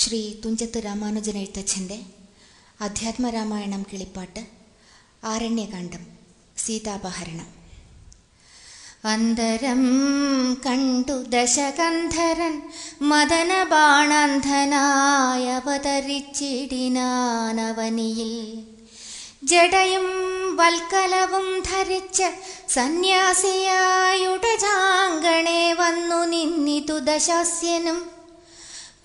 ശ്രീ തുഞ്ചത്ത് രാമാനുജൻ എഴുത്തച്ഛൻ്റെ അധ്യാത്മരാമായണം കിളിപ്പാട്ട് ആരണ്യകാന്ഡം സീതാപഹരണം അന്തരം കണ്ടു ദശകന്ധരൻ മദനബാണന്ധനായ അവതരിച്ചിടിനാനവനിയിൽ ജടയും വൽക്കലവും ധരിച്ച് സന്യാസിയായുടെ ചാങ്കണേ വന്നു നിന്നിതു ദശാസ്യനും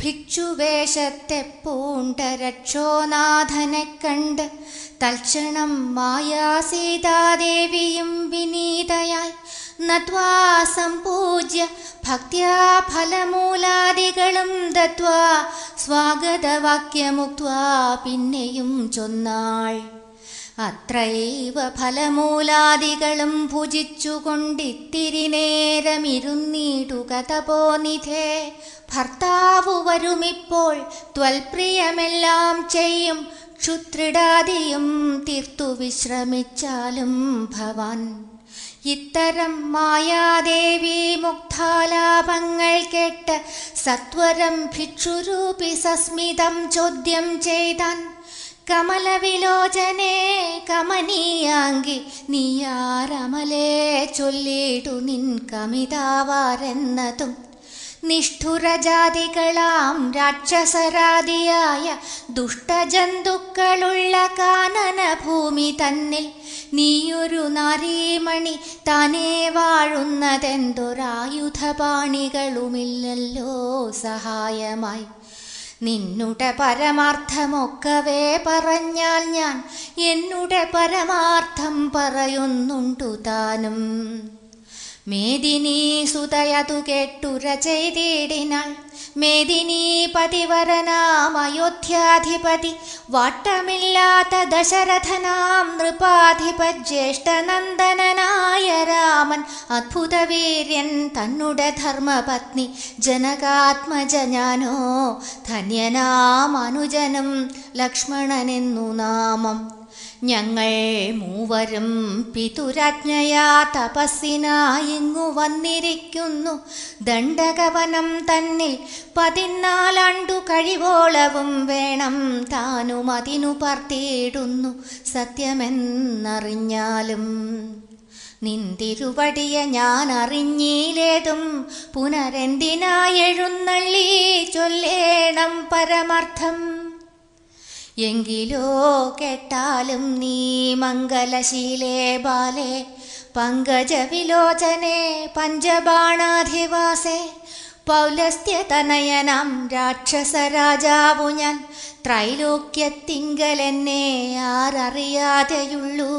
ഭിക്ഷുവേഷത്തെ പൂണ്ട രക്ഷോനാഥനെ കണ്ട് തൽക്ഷണം മായാ സീതാദേവിയും വിനീതയായി നദ്വാസം സംപൂജ്യ ഭക്തിയാ ഫലമൂലാദികളും ദത്വാ സ്വാഗതവാക്യമുക്വാ പിന്നെയും ചൊന്നാൾ അത്രൈവ ഫലമൂലാദികളും ഭുജിച്ചുകൊണ്ടിത്തിരി നേരമിരുന്നീടു കഥ പോനിധേ ഭർത്താവു വരുമിപ്പോൾ ത്വൽപ്രിയമെല്ലാം ചെയ്യും ക്ഷുത്രിടാതിയും തീർത്തു വിശ്രമിച്ചാലും ഭവാൻ ഇത്തരം മായാദേവി മുക്താലാപങ്ങൾ കേട്ട് സത്വരം ഭിക്ഷുരൂപി സസ്മിതം ചോദ്യം ചെയ്താൻ കമലവിലോചനേ കമനീയാങ്കി നീയാരമലേ ചൊല്ലിടു നിൻ കമിതാവാരെന്നതും നിഷ്ഠുരജാതികളാം രാക്ഷസരാതിയായ ദുഷ്ടജന്തുക്കളുള്ള കാനന ഭൂമി തന്നിൽ നീയൊരു നാരീമണി തനേ വാഴുന്നതെന്തൊരായുധപാണികളുമില്ലല്ലോ സഹായമായി നിന്നുടെ പരമാർത്ഥമൊക്കവേ പറഞ്ഞാൽ ഞാൻ എന്നുടെ പരമാർത്ഥം പറയുന്നുണ്ടു താനും മേദിനി സുതയതു കെട്ടുര ചെയ്തിടിനാൾ മേദിനി പതിവരനാം അയോധ്യാധിപതി വട്ടമില്ലാത്ത ദശരഥനാം നൃപാധിപജ്യേഷ്ഠനന്ദനനായ രാമൻ അത്ഭുതവീര്യൻ തന്നുടെ ധർമ്മപത്നി ജനകാത്മജ ഞാനോ ധന്യനാം അനുജനും ലക്ഷ്മണനെന്നു നാമം ഞങ്ങൾ മൂവരും പിതുരാജ്ഞയാ തപസ്സിനായിങ്ങു വന്നിരിക്കുന്നു ദണ്ഡകവനം തന്നിൽ പതിനാലാണ്ടു കഴിവോളവും വേണം താനും അതിനു പർത്തിയിടുന്നു സത്യമെന്നറിഞ്ഞാലും നിന്തിരുവടിയ ഞാൻ അറിഞ്ഞീലേതും പുനരെന്തിനായെഴുന്നള്ളി ചൊല്ലേണം പരമർത്ഥം എങ്കിലോ കേട്ടാലും നീ മംഗലശീലേ ബാലേ പങ്കജ പങ്കജവിലോചനെ പഞ്ചബാണാധിവാസേ പൗലസ്ത്യതനയനം രാക്ഷസരാജാവു ഞാൻ ത്രൈലോക്യത്തിങ്കലെന്നെ ആരറിയാതെയുള്ളൂ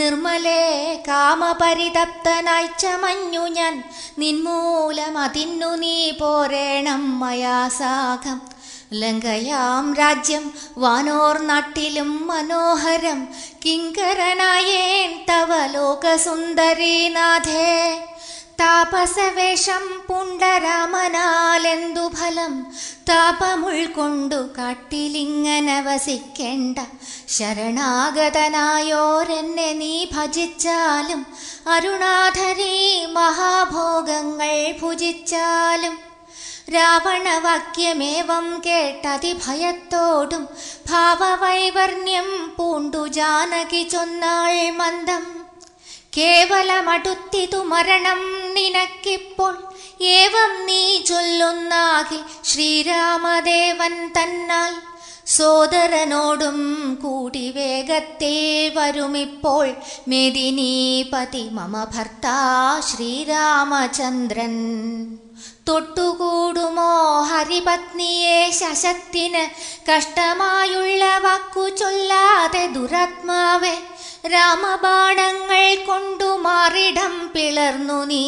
നിർമ്മലേ കാമപരിതപ്തനായി ചമഞ്ഞു ഞാൻ നിന്മൂലമതിന്നു നീ പോരേണം മയാസാഖം ലങ്കയാം രാജ്യം വാനോർ നാട്ടിലും മനോഹരം കിങ്കരനായേൻ തവ ലോകസുന്ദരീനാഥേ താപസവേഷം പുണ്ടരാമനാലെന്തു ഫലം താപമുൾക്കൊണ്ടു കാട്ടിലിങ്ങനെ വസിക്കേണ്ട ശരണാഗതനായോരെന്നെ നീ ഭജിച്ചാലും അരുണാധരീ മഹാഭോഗങ്ങൾ ഭുജിച്ചാലും രാവണവാക്യമേവം കേട്ടതിഭയത്തോടും ഭാവവൈവർണ്യം പൂണ്ടു ജാനകി ചൊന്നാൾ മന്ദം കേവലമടുത്തിതു മരണം നിനക്കിപ്പോൾ ഏവം നീ ചൊല്ലുന്നാകെ ശ്രീരാമദേവൻ തന്നാൽ സോദരനോടും കൂടി വേഗത്തെ വരുമിപ്പോൾ മെദിനീപതി മമ ഭർത്താ ശ്രീരാമചന്ദ്രൻ തൊട്ടുകൂടുമോ ഹരിപത്നിയെ ശശത്തിന് കഷ്ടമായുള്ള വാക്കു ചൊല്ലാതെ ദുരാത്മാവെ രാമബാണങ്ങൾ കൊണ്ടു മാറിടം പിളർന്നു നീ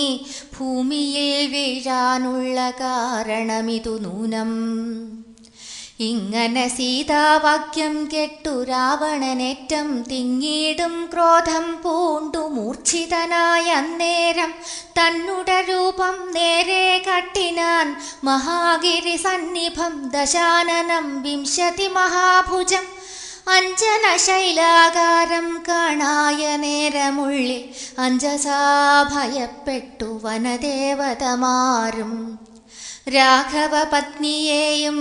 ഭൂമിയിൽ വീഴാനുള്ള കാരണമിതു നൂനം ഇങ്ങനെ സീതാവാക്യം കെട്ടു രാവണനേറ്റം തിങ്ങീടും ക്രോധം പൂണ്ടു മൂർച്ഛിതനായ അന്നേരം തന്നുട രൂപം നേരെ കട്ടിനാൻ മഹാഗിരി സന്നിഭം ദശാനനം വിംശതി മഹാഭുജം അഞ്ജന ശൈലാകാരം കാണായ നേരമുള്ളിൽ അഞ്ജസാ ഭയപ്പെട്ടു വനദേവതമാരും राघवपत्नीयेयं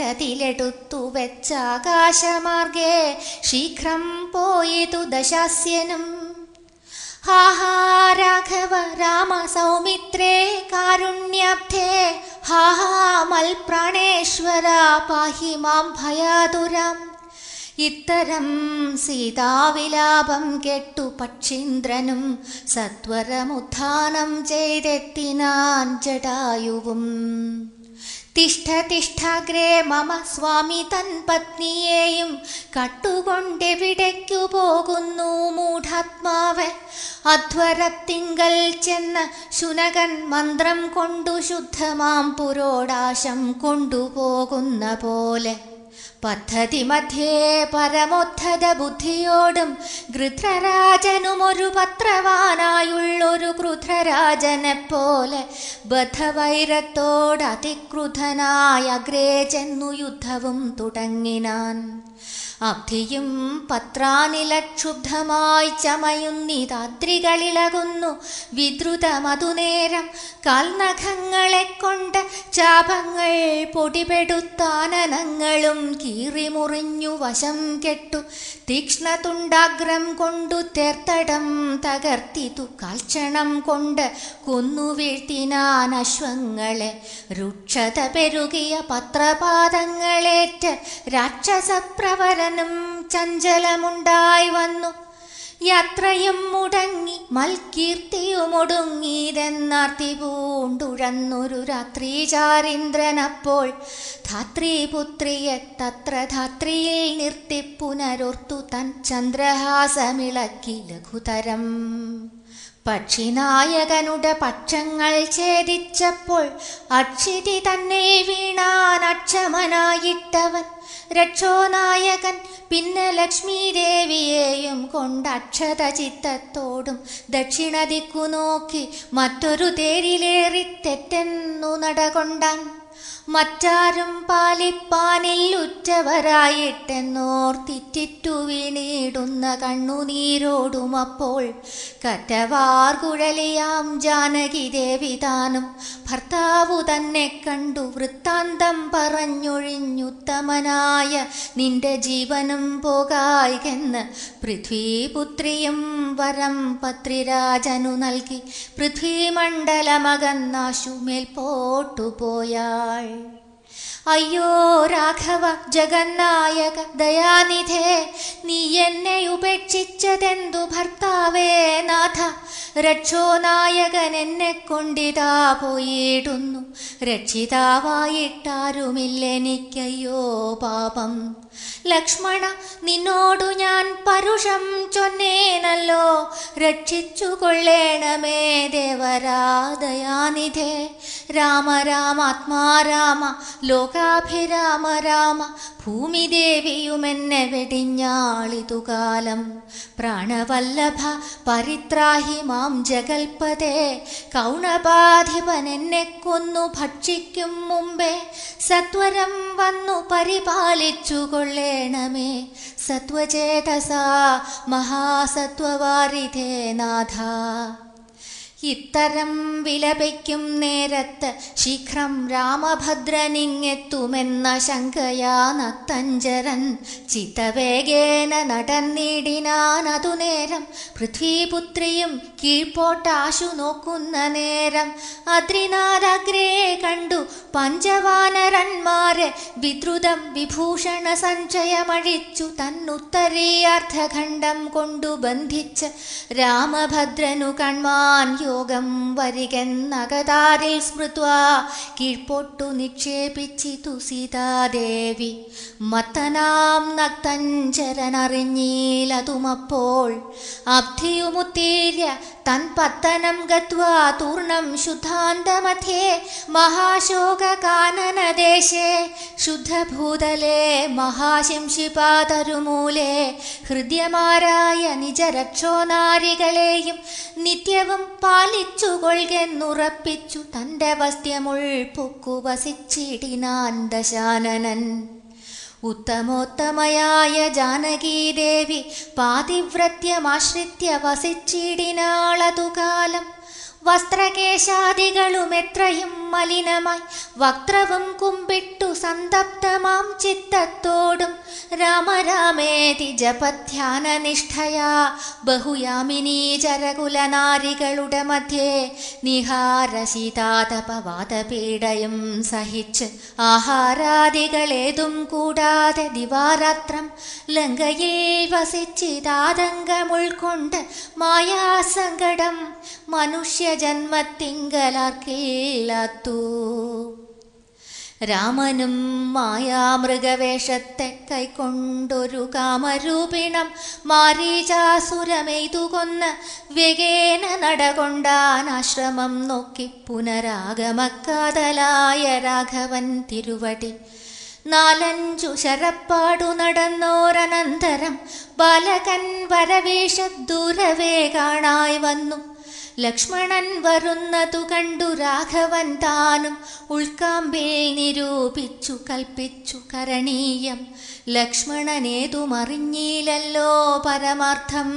रतिलटुत्तु वेच्चाकाशमार्गे शीघ्रं पोयितु दशास्यनम् हा हा राघव सौमित्रे कारुण्यब्धे हा मल्प्राणेश्वरा पाहि मां भयातुरम् ഇത്തരം സീതാവിലാപം കെട്ടു പക്ഷീന്ദ്രനും സത്വരമുദ്ധാനം ചെയ്തെത്തിനാൻ ജടായുവും തിഷ്ഠ തിഷ്ഠാഗ്രേ മമ സ്വാമി തൻ പത്നിയെയും കട്ടുകൊണ്ടെവിടേക്കു പോകുന്നു മൂഢാത്മാവ് അധ്വരത്തിങ്കൽ ചെന്ന ശുനകൻ മന്ത്രം കൊണ്ടു ശുദ്ധമാം പുരോടാശം കൊണ്ടുപോകുന്ന പോലെ പദ്ധതി മധ്യേ പരമോദ്ധത ബുദ്ധിയോടും ഒരു പത്രവാനായുള്ളൊരു ക്രുധരാജനെ പോലെ ബദ്ധവൈരത്തോട് അതിക്രുധനായ ചെന്നു യുദ്ധവും തുടങ്ങിനാൻ അബ്ധിയും പത്രാനിലക്ഷുബ്ധമായി ചമയുന്നിതാദ്രികളിളകുന്നു വിദ്രുതമതുനേരം കാൽനഖങ്ങളെ കൊണ്ട് ചാപങ്ങൾ പൊടിപെടുത്താനനങ്ങളും കീറിമുറിഞ്ഞു വശം കെട്ടു തീക്ഷ്ണതുണ്ടാഗ്രം കൊണ്ടു തേർത്തടം തകർത്തിതു കാൽക്ഷണം കൊണ്ട് കൊന്നു അശ്വങ്ങളെ രൂക്ഷത പെരുകിയ പത്രപാദങ്ങളേറ്റ് രാക്ഷസപ്രവര അവനും ചഞ്ചലമുണ്ടായി വന്നു യാത്രയും മുടങ്ങി മൽകീർത്തിയുമൊടുങ്ങിയതെന്നാർത്തി പൂണ്ടുഴന്നൊരു രാത്രി ധാത്രി പുത്രിയെ തത്ര ധാത്രിയിൽ നിർത്തി പുനരോർത്തു തൻ ചന്ദ്രഹാസമിളക്കി ലഘുതരം പക്ഷിനായകനുടെ പക്ഷങ്ങൾ ഛേദിച്ചപ്പോൾ അക്ഷിതി തന്നെ വീണാൻ അക്ഷമനായിട്ടവൻ രക്ഷോനായകൻ പിന്നെ ലക്ഷ്മീദേവിയെയും കൊണ്ട് അക്ഷത ചിത്തത്തോടും ദക്ഷിണ ദിക്കു നോക്കി മറ്റൊരു തേരിലേറി തെറ്റെന്നു നടകൊണ്ടാൻ മറ്റാരും പാലിപ്പാനിൽ ഉറ്റവരായിട്ടെന്നോർ തിറ്റിറ്റു വീണിടുന്ന കണ്ണുനീരോടും അപ്പോൾ കറ്റവാർ കുഴലിയാം ജാനകി താനും ഭർത്താവു തന്നെ കണ്ടു വൃത്താന്തം പറഞ്ഞൊഴിഞ്ഞുത്തമനായ നിന്റെ ജീവനും പോകായികെന്ന് പൃഥ്വിപുത്രിയും വരം പത്രിരാജനു നൽകി പൃഥ്വിമണ്ഡലമകന്നാശുമേൽ പോട്ടുപോയാൾ അയ്യോ രാഘവ ജഗന്നായക ദയാനിധേ നീ എന്നെ ഉപേക്ഷിച്ചതെന്തു ഭർത്താവേ നാഥ രക്ഷോ നായകൻ എന്നെ കൊണ്ടിതാ പോയിടുന്നു രക്ഷിതാവായിട്ടാരുമില്ലെനിക്കയ്യോ പാപം ലക്ഷ്മണ നിന്നോടു ഞാൻ പരുഷം ചൊന്നേനല്ലോ രക്ഷിച്ചു കൊള്ളേണമേ ദേവരാദയാനിധേ രാമ രാമ ആത്മാരാമ ലോകാഭിരാമ രാമ ഭൂമിദേവിയുമെന്നെ വെടിഞ്ഞാളിതുകാലം പ്രാണവല്ലഭ പരിത്രാഹി മാം ജഗൽപതേ എന്നെ കൊന്നു ഭക്ഷിക്കും മുമ്പേ സത്വരം വന്നു പരിപാലിച്ചുകൊള്ള मे सत्त्वचेतसा महासत्त्ववारिधे नाथा ഇത്തരം വിലപയ്ക്കും നേരത്ത് ശീഘ്രം രാമഭദ്രനിങ്ങെത്തുമെന്ന ശങ്കയാ നത്തഞ്ചരൻ ചിത്തവേഗേന നടന്നിടിനാനതു നേരം പൃഥ്വിപുത്രിയും കീഴ്പോട്ടാശു നോക്കുന്ന നേരം അദ്രിനാരഗ്രേ കണ്ടു പഞ്ചവാനരന്മാരെ വിദ്രുതം വിഭൂഷണ സഞ്ചയമഴിച്ചു തന്നുത്തരീ അർദ്ധഖണ്ഡം കൊണ്ടു ബന്ധിച്ച് രാമഭദ്രനു കൺമാൻ യോഗം വരികെന്നകതാരിൽ സ്മൃത്വാ കീഴ്പൊട്ടു നിക്ഷേപിച്ചിതു സീതാദേവി മത്തനാം നക്തഞ്ചരനറിഞ്ഞീലതുമപ്പോൾ അബ്ധിയുമുത്തീര്യ തൻ പത്തനം ഗത്വാ തൂർണം ശുദ്ധാന്തമധ്യേ മഹാശോകാനനദേശേ ശുദ്ധഭൂതലേ മഹാശംശിപാതരുമൂലേ ഹൃദ്യമാരായ നിജരക്ഷോ നാരികളെയും നിത്യവും പാ പാലിച്ചുകൊള്ളുറപ്പിച്ചു തൻ്റെ വസ്ത്യമുൾ പൊക്കുവസിച്ചിടിനാൻ ദശാനനൻ ഉത്തമോത്തമയായ ജാനകീദേവി പാതിവ്രത്യമാശ്രിത്യ വസിച്ചിടിനാളതുകാലം വസ്ത്രകേശാദികളുമെത്രയും മലിനമായി വക്രവും കുമ്പിട്ടു സന്തപ്തമാം ചിത്തത്തോടും രാമരാമേതി ജപധ്യാന നിഷ്ഠയാ ബഹുയാമിനീ ജരകുലനാരികളുടെ മധ്യേ നിഹാരശീതാതപവാദപീഡയും സഹിച്ച് ആഹാരാദികളേതും കൂടാതെ ദിവാരാത്രം ലങ്കയിൽ വസിച്ചിതാതങ്കമുൾക്കൊണ്ട് മായാസങ്കടം മനുഷ്യ നിത്യ ജന്മത്തിങ്കലാർക്കില്ലാത്തു രാമനും മായാമൃഗവേഷത്തെ കൈക്കൊണ്ടൊരു കാമരൂപിണം മാരീചാസുരമെയ്തു കൊന്ന് വ്യഗേന ആശ്രമം നോക്കി പുനരാഗമക്കാതലായ രാഘവൻ തിരുവടി നാലഞ്ചു ശരപ്പാടു നടന്നോരനന്തരം ബാലകൻ വരവേഷ ദൂരവേ കാണായി വന്നു ലക്ഷ്മണൻ വരുന്നതു കണ്ടു രാഘവൻ താനും ഉൾക്കാമ്പിൽ നിരൂപിച്ചു കൽപ്പിച്ചു കരണീയം ലക്ഷ്മണനേതുമറിഞ്ഞില്ലല്ലോ പരമാർത്ഥം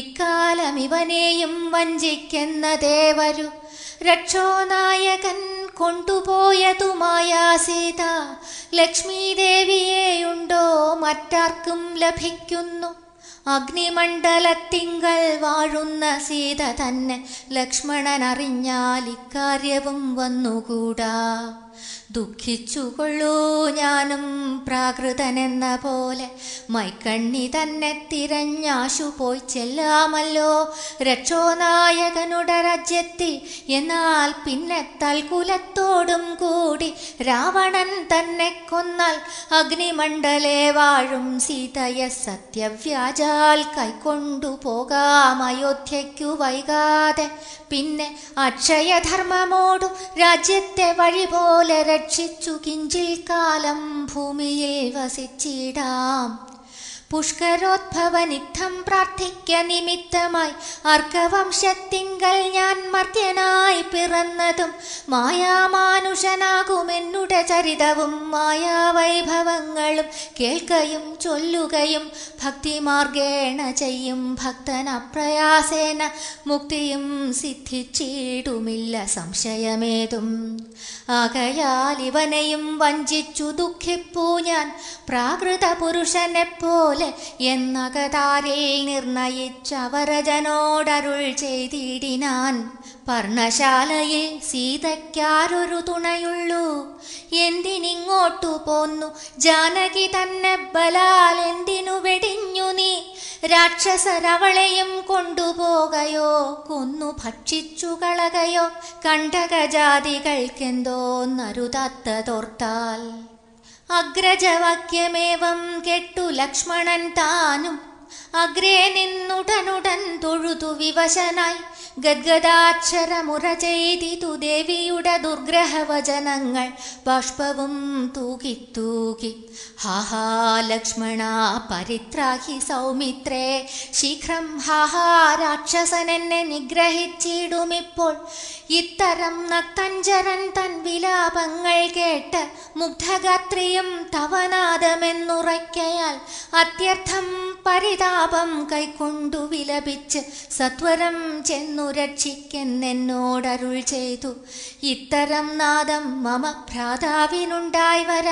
ഇക്കാലം ഇവനെയും വഞ്ചിക്കുന്നതേ വരൂ രക്ഷോനായകൻ കൊണ്ടുപോയതുമായ സീത ലക്ഷ്മീദേവിയെയുണ്ടോ മറ്റാർക്കും ലഭിക്കുന്നു അഗ്നിമണ്ഡലത്തിങ്കൽ വാഴുന്ന സീത തന്നെ ലക്ഷ്മണൻ അറിഞ്ഞാൽ ഇക്കാര്യവും വന്നുകൂടാ ദുഃഖിച്ചുകൊള്ളൂ ഞാനും പ്രാകൃതനെന്ന പോലെ മൈക്കണ്ണി തന്നെ തിരഞ്ഞാശു പോയി ചെല്ലാമല്ലോ രക്ഷോനായകനുടെ രാജ്യത്തി എന്നാൽ പിന്നെ തൽകുലത്തോടും കൂടി രാവണൻ തന്നെ കൊന്നാൽ അഗ്നിമണ്ഡലേ വാഴും സീതയ സത്യവ്യാജാൽ കൈക്കൊണ്ടു പോകാം അയോധ്യയ്ക്കു വൈകാതെ പിന്നെ അക്ഷയധർമ്മമോടും രാജ്യത്തെ വഴി പോലെ രക്ഷിച്ചു കിഞ്ചിൽ കാലം ഭൂമിയിൽ വസിച്ചിടാം പുഷ്കരോദ്ഭവനിഗ്ധം പ്രാർത്ഥിക്ക നിമിത്തമായി അർക്കവംശത്തിങ്കൽ ഞാൻ മർത്യനായി പിറന്നതും മായാമാനുഷനാകുമെന്നുട ചരിതവും മായാവൈഭവങ്ങളും കേൾക്കയും ചൊല്ലുകയും ഭക്തിമാർഗേണ ചെയ്യും ഭക്തന പ്രയാസേന മുക്തിയും സിദ്ധിച്ചിടുമില്ല സംശയമേതും ആകയാൽ ഇവനെയും വഞ്ചിച്ചു ദുഃഖിപ്പൂ ഞാൻ പ്രാകൃത പോലെ എന്നകതാരിൽ നിർണയിച്ചവരജനോടരുൾ ചെയ്തിടിനാൻ പർണശാലയെ സീതയ്ക്കാരൊരു തുണയുള്ളൂ എന്തിനിങ്ങോട്ടു പോന്നു ജാനകി തന്നെ ബലാൽ എന്തിനു വെടിഞ്ഞു നീ രാക്ഷസരവളെയും കൊണ്ടുപോകയോ കൊന്നു ഭക്ഷിച്ചു കളകയോ കണ്ടകജാതികൾക്കെന്തോ നരുതാത്തതോർത്താൽ അഗ്രജവാക്യമേവം കെട്ടു ലക്ഷ്മണൻ താനും അഗ്രേ നിന്നുടനുടൻ തൊഴുതു വിവശനായി ഗദ്ഗദാക്ഷരമുറ ചെയ്തിതു ദേവിയുടെ ദുർഗ്രഹവചനങ്ങൾ ബാഷ്പവും തൂകി ഹാഹാ ലക്ഷ്മണ പരിത്രാഹി സൗമിത്രേ ശീഘ്രം ഹാഹാ രാക്ഷസനെന്നെ നിഗ്രഹിച്ചിടുമിപ്പോൾ ഇത്തരം നക്തഞ്ചരൻ തൻ വിലാപങ്ങൾ കേട്ട് മുഗ്ധഗാത്രിയും തവനാദമെന്നുറയ്ക്കയാൽ അത്യർത്ഥം പരിതാ പാപം കൈക്കൊണ്ടു വിലപിച്ച് സത്വരം ചെന്നു എന്നോടരുൾ ചെയ്തു ഇത്തരം നാദം മമ ഭ്രാതാവിനുണ്ടായി വര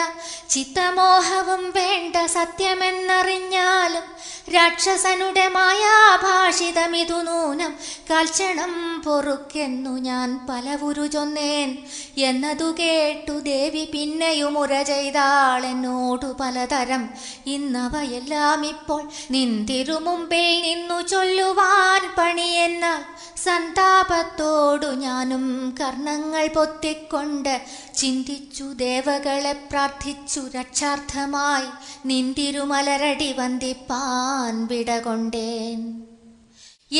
ചിത്തമോഹവും വേണ്ട സത്യമെന്നറിഞ്ഞാലും രാക്ഷസനുടെ മായാഭാഷിതമിതു നൂനം കാൽക്ഷണം പൊറുക്കെന്നു ഞാൻ പലവുരു ചൊന്നേൻ എന്നതു കേട്ടു ദേവി പിന്നെയും ഉര ചെയ്താളെന്നോടു പലതരം ഇന്നവയെല്ലാം ഇപ്പോൾ നിന്തി തിരുമുമ്പിൽ നിന്നു ചൊല്ലുവാൻ പണിയെന്ന സന്താപത്തോടു ഞാനും കർണങ്ങൾ പൊത്തിക്കൊണ്ട് ചിന്തിച്ചു ദേവകളെ പ്രാർത്ഥിച്ചു രക്ഷാർത്ഥമായി നിന്തിരുമലരടി വന്ദിപ്പാൻ വിടകൊണ്ടേൻ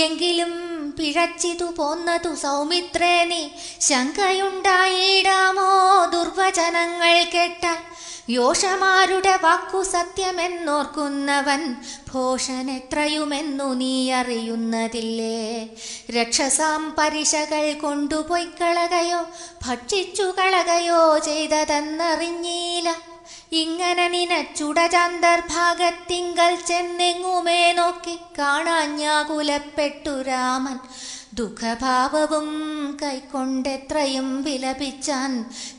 എങ്കിലും പിഴച്ചിതു പോന്നതു സൗമിത്രേ നീ ശങ്കയുണ്ടായിടാമോ ദുർവചനങ്ങൾ കേട്ട യോഷമാരുടെ വാക്കു സത്യമെന്നോർക്കുന്നവൻ ഭോഷനെത്രയുമെന്നു നീ അറിയുന്നതില്ലേ രക്ഷസാം പരിശകൾ കൊണ്ടുപോയി കളകയോ ഭക്ഷിച്ചു കളകയോ ചെയ്തതെന്നറിഞ്ഞീല ഇങ്ങനെ നിനച്ചുടചാന്തർഭാഗത്തിങ്കൽ ചെന്നെങ്ങുമേ നോക്കി കാണാഞ്ഞാകുലപ്പെട്ടു രാമൻ ദുഃഖഭാവവും കൈക്കൊണ്ടെത്രയും വിലപിച്ചാൻ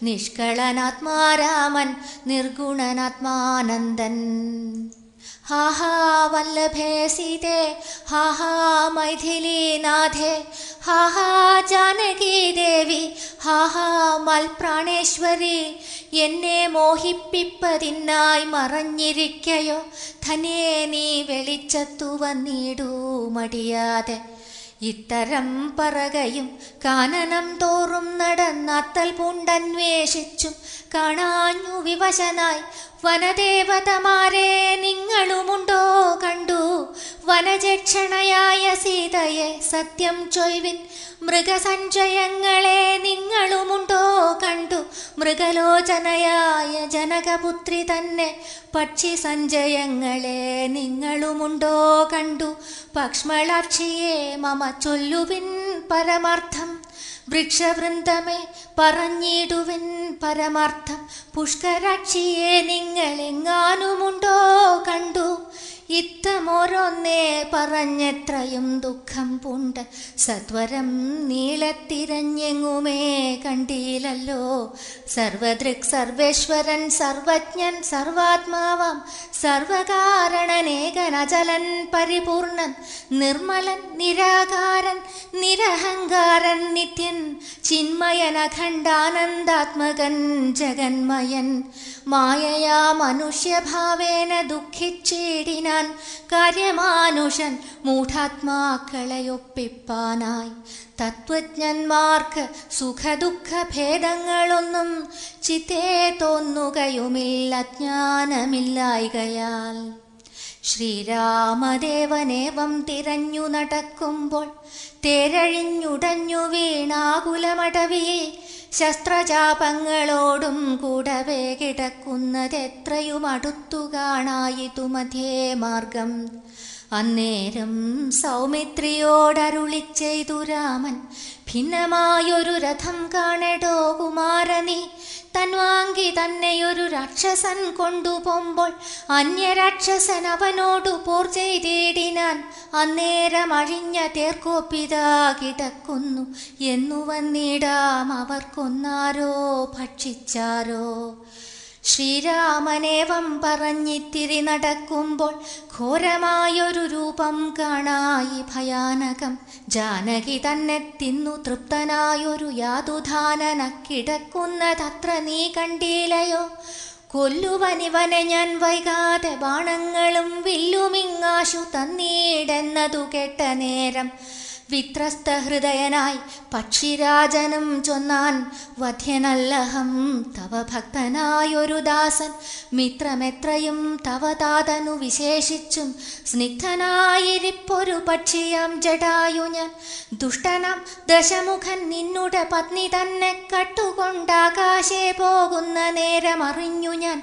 നിഷ്കളനാത്മാരാമൻ നിർഗുണനാത്മാനന്ദൻ ഹാഹാ വല്ലഭേ സീതേ ഹാഹാ മൈഥിലീനാഥേ ഹാഹാ ജാനകീ ദേവി ഹാഹാ മൽപ്രാണേശ്വരി എന്നെ മോഹിപ്പിപ്പതിനായി മറഞ്ഞിരിക്കയോ ധനേ നീ വെളിച്ചത്തു വന്നിടൂ മടിയാതെ ഇത്തരം പറകയും കാനനം തോറും നടന്നത്തൽ പൂണ്ടന്വേഷിച്ചും കാണാഞ്ഞു വിവശനായി വനദേവതമാരെ നിങ്ങളുമുണ്ടോ കണ്ടു വനജക്ഷണയായ സീതയെ സത്യം ചൊയ്വിൻ മൃഗസഞ്ചയങ്ങളെ നിങ്ങളുമുണ്ടോ കണ്ടു മൃഗലോചനയായ ജനകപുത്രി തന്നെ പക്ഷി സഞ്ചയങ്ങളെ നിങ്ങളുമുണ്ടോ കണ്ടു പക്ഷ്മളാക്ഷിയെ മമ ചൊല്ലുവിൻ പരമാർത്ഥം വൃക്ഷവൃന്ദമേ പറഞ്ഞിടുവിൻ പരമാർത്ഥം പുഷ്കരാക്ഷിയെ നിങ്ങളെങ്ങാനുമുണ്ടോ കണ്ടു ഇത്തമോരോന്നേ പറഞ്ഞത്രയും ദുഃഖം പൂണ്ട് സത്വരം നീളത്തിരഞ്ഞെങ്ങുമേ കണ്ടീലല്ലോ സർവദൃക് സർവേശ്വരൻ സർവജ്ഞൻ സർവാത്മാവാം സർവകാരണനേകനചലൻ പരിപൂർണൻ നിർമ്മലൻ നിരാകാരൻ നിരഹങ്കാരൻ നിത്യൻ ചിന്മയൻ അഖണ്ഡാനന്ദാത്മകൻ ജഗന്മയൻ മായയാ മനുഷ്യഭാവേന ദുഃഖിച്ചേടിനാ ചെയ്യാൻ കാര്യമാനുഷൻ മൂഢാത്മാക്കളെയൊപ്പിപ്പാനായി തത്വജ്ഞന്മാർക്ക് സുഖദുഃഖ ഭേദങ്ങളൊന്നും ചിത്തേ തോന്നുകയുമില്ല ജ്ഞാനമില്ലായികയാൽ ശ്രീരാമദേവനേവം തിരഞ്ഞു നടക്കുമ്പോൾ തേരഴിഞ്ഞുടഞ്ഞു വീണാകുലമടവിൽ ശസ്ത്രചാപങ്ങളോടും കൂടവേ കിടക്കുന്നതെത്രയും അടുത്തു കാണായിതു മാർഗം അന്നേരം സൗമിത്രിയോടരുളി ചെയ്തു രാമൻ ഭിന്നമായൊരു രഥം കാണടോ കുമാരനി വാങ്ങി തന്നെയൊരു രാക്ഷസൻ കൊണ്ടുപോകുമ്പോൾ അന്യരാക്ഷസൻ അവനോടു പോർ തേടിനാൻ അന്നേരം അഴിഞ്ഞ തേർക്കോപ്പിതാ കിടക്കുന്നു എന്നു വന്നിടാം അവർക്കൊന്നാരോ ഭക്ഷിച്ചാരോ ശ്രീരാമനേവം പറഞ്ഞിത്തിരി നടക്കുമ്പോൾ ഘോരമായൊരു രൂപം കാണായി ഭയാനകം ജാനകി തന്നെ തിന്നു തൃപ്തനായൊരു യാതുധാനന കിടക്കുന്നതത്ര നീ കണ്ടീലയോ കൊല്ലുവനിവനെ ഞാൻ വൈകാതെ ബാണങ്ങളും വില്ലുമിങ്ങാശു തന്നീടെന്നതു കേട്ട നേരം വിത്രസ്തഹൃദയനായി പക്ഷിരാജനം ചൊന്നാൻ വധ്യനല്ലഹം തവ ഭക്തനായൊരു ദാസൻ മിത്രമെത്രയും തവ താതനു വിശേഷിച്ചും സ്നിഗ്ധനായിരിപ്പൊരു പക്ഷിയാം ജടായു ഞാൻ ദുഷ്ടനം ദശമുഖൻ നിന്നുടെ പത്നി തന്നെ കട്ടുകൊണ്ടാകാശേ പോകുന്ന നേരമറിഞ്ഞു ഞാൻ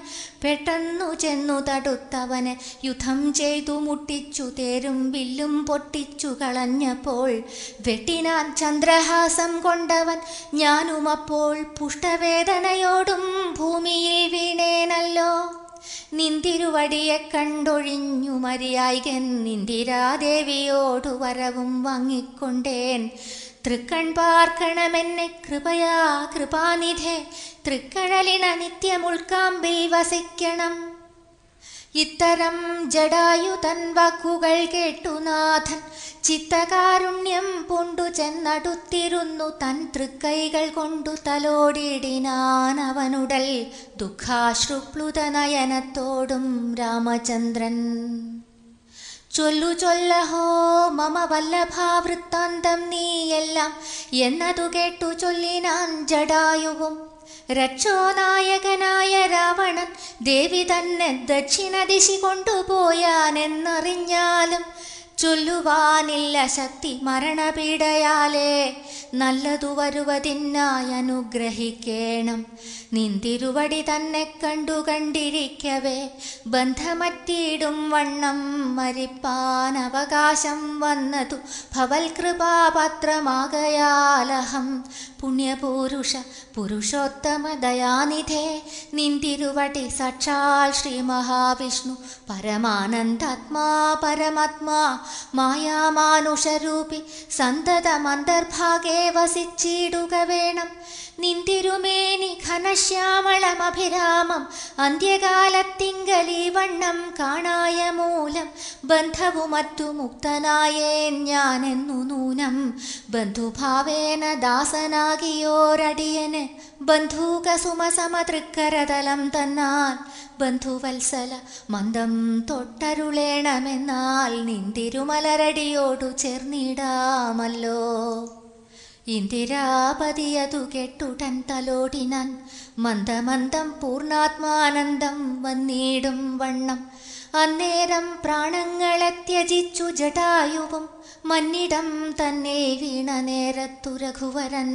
പെട്ടെന്നു ചെന്നു തടുത്തവന് യുദ്ധം ചെയ്തു മുട്ടിച്ചു തേരും വില്ലും പൊട്ടിച്ചു കളഞ്ഞപ്പോൾ വെട്ടിനാൻ ചന്ദ്രഹാസം കൊണ്ടവൻ ഞാനുമപ്പോൾ പുഷ്ടവേദനയോടും ഭൂമിയിൽ വീണേനല്ലോ നിന്തിരുവടിയെ കണ്ടൊഴിഞ്ഞു മരിയായികൻ നിന്തിരാദേവിയോടു വരവും വാങ്ങിക്കൊണ്ടേൻ തൃക്കൺ പാർക്കണമെന്നെ കൃപയാ കൃപാനിധേ തൃക്കഴലിന നിത്യമുൾക്കാമ്പി വസിക്കണം ഇത്തരം ജടായു തൻ വാക്കുകൾ കേട്ടു നാഥൻ ചിത്തകാരുണ്യം പൂണ്ടു ചെന്നടുത്തിരുന്നു തൻ തൃക്കൈകൾ കൊണ്ടു തലോടിയിടിനാൻ അവനുടൽ ദുഃഖാശ്രുപ്ലുത നയനത്തോടും രാമചന്ദ്രൻ ചൊല്ലു ചൊല്ലഹോ മമ വല്ലഭാവൃത്താന്തം നീയെല്ലാം എന്നതു കേട്ടു ചൊല്ലിനാൻ ജടായുവും രക്ഷോനായകനായ രാവണൻ ദേവി തന്നെ ദക്ഷിണ ദിശി കൊണ്ടുപോയാനെന്നറിഞ്ഞാലും ചൊല്ലുവാനില്ല ശക്തി മരണപീഡയാലേ നല്ലതു വരുവതിനായി അനുഗ്രഹിക്കേണം നിന്ദിരുവടി തന്നെ കണ്ടു കണ്ടിരിക്കവേ ബന്ധമറ്റിടും വണ്ണം മരിപ്പാൻവകാശം വന്നതു ഭവൽ കൃപാപാത്രമാഗയാലഹം പുണ്യപുരുഷാ പുരുഷോത്തമദയാനിതേ നിന്ദിരുവടി സ찰 ശ്രീമഹാവിഷ്ണു പരമാനന്ദാത്മാ പരമാത്മാ മായാമാനുഷരൂപി സന്തതമന്ദർഭഗേ വസിച്ചിടുകവേണം നിന്തിരുമേനി ഘനശ്യാമളമഭിരാമം അന്ത്യകാലത്തിങ്കലി വണ്ണം കാണായ മൂലം ബന്ധവുമത്തു മുക്തനായേൻ ഞാനെന്നു നൂനം ബന്ധുഭാവേന ദാസനാകിയോരടിയന് ബന്ധൂകസുമസമതൃക്കരതലം തന്നാൽ ബന്ധുവത്സല മന്ദം തൊട്ടരുളേണമെന്നാൽ നിന്തിരുമലരടിയോടു ചേർന്നിടാമല്ലോ ഇന്ദിരാപതിയതു കെട്ടുടൻ തലോടിനാൻ മന്ദമന്ദം പൂർണാത്മാനന്ദം വന്നിടും വണ്ണം അന്നേരം പ്രാണങ്ങളെ ത്യജിച്ചു ജടായുവും മന്നിടം തന്നെ വീണ നേരത്തു രഘുവരൻ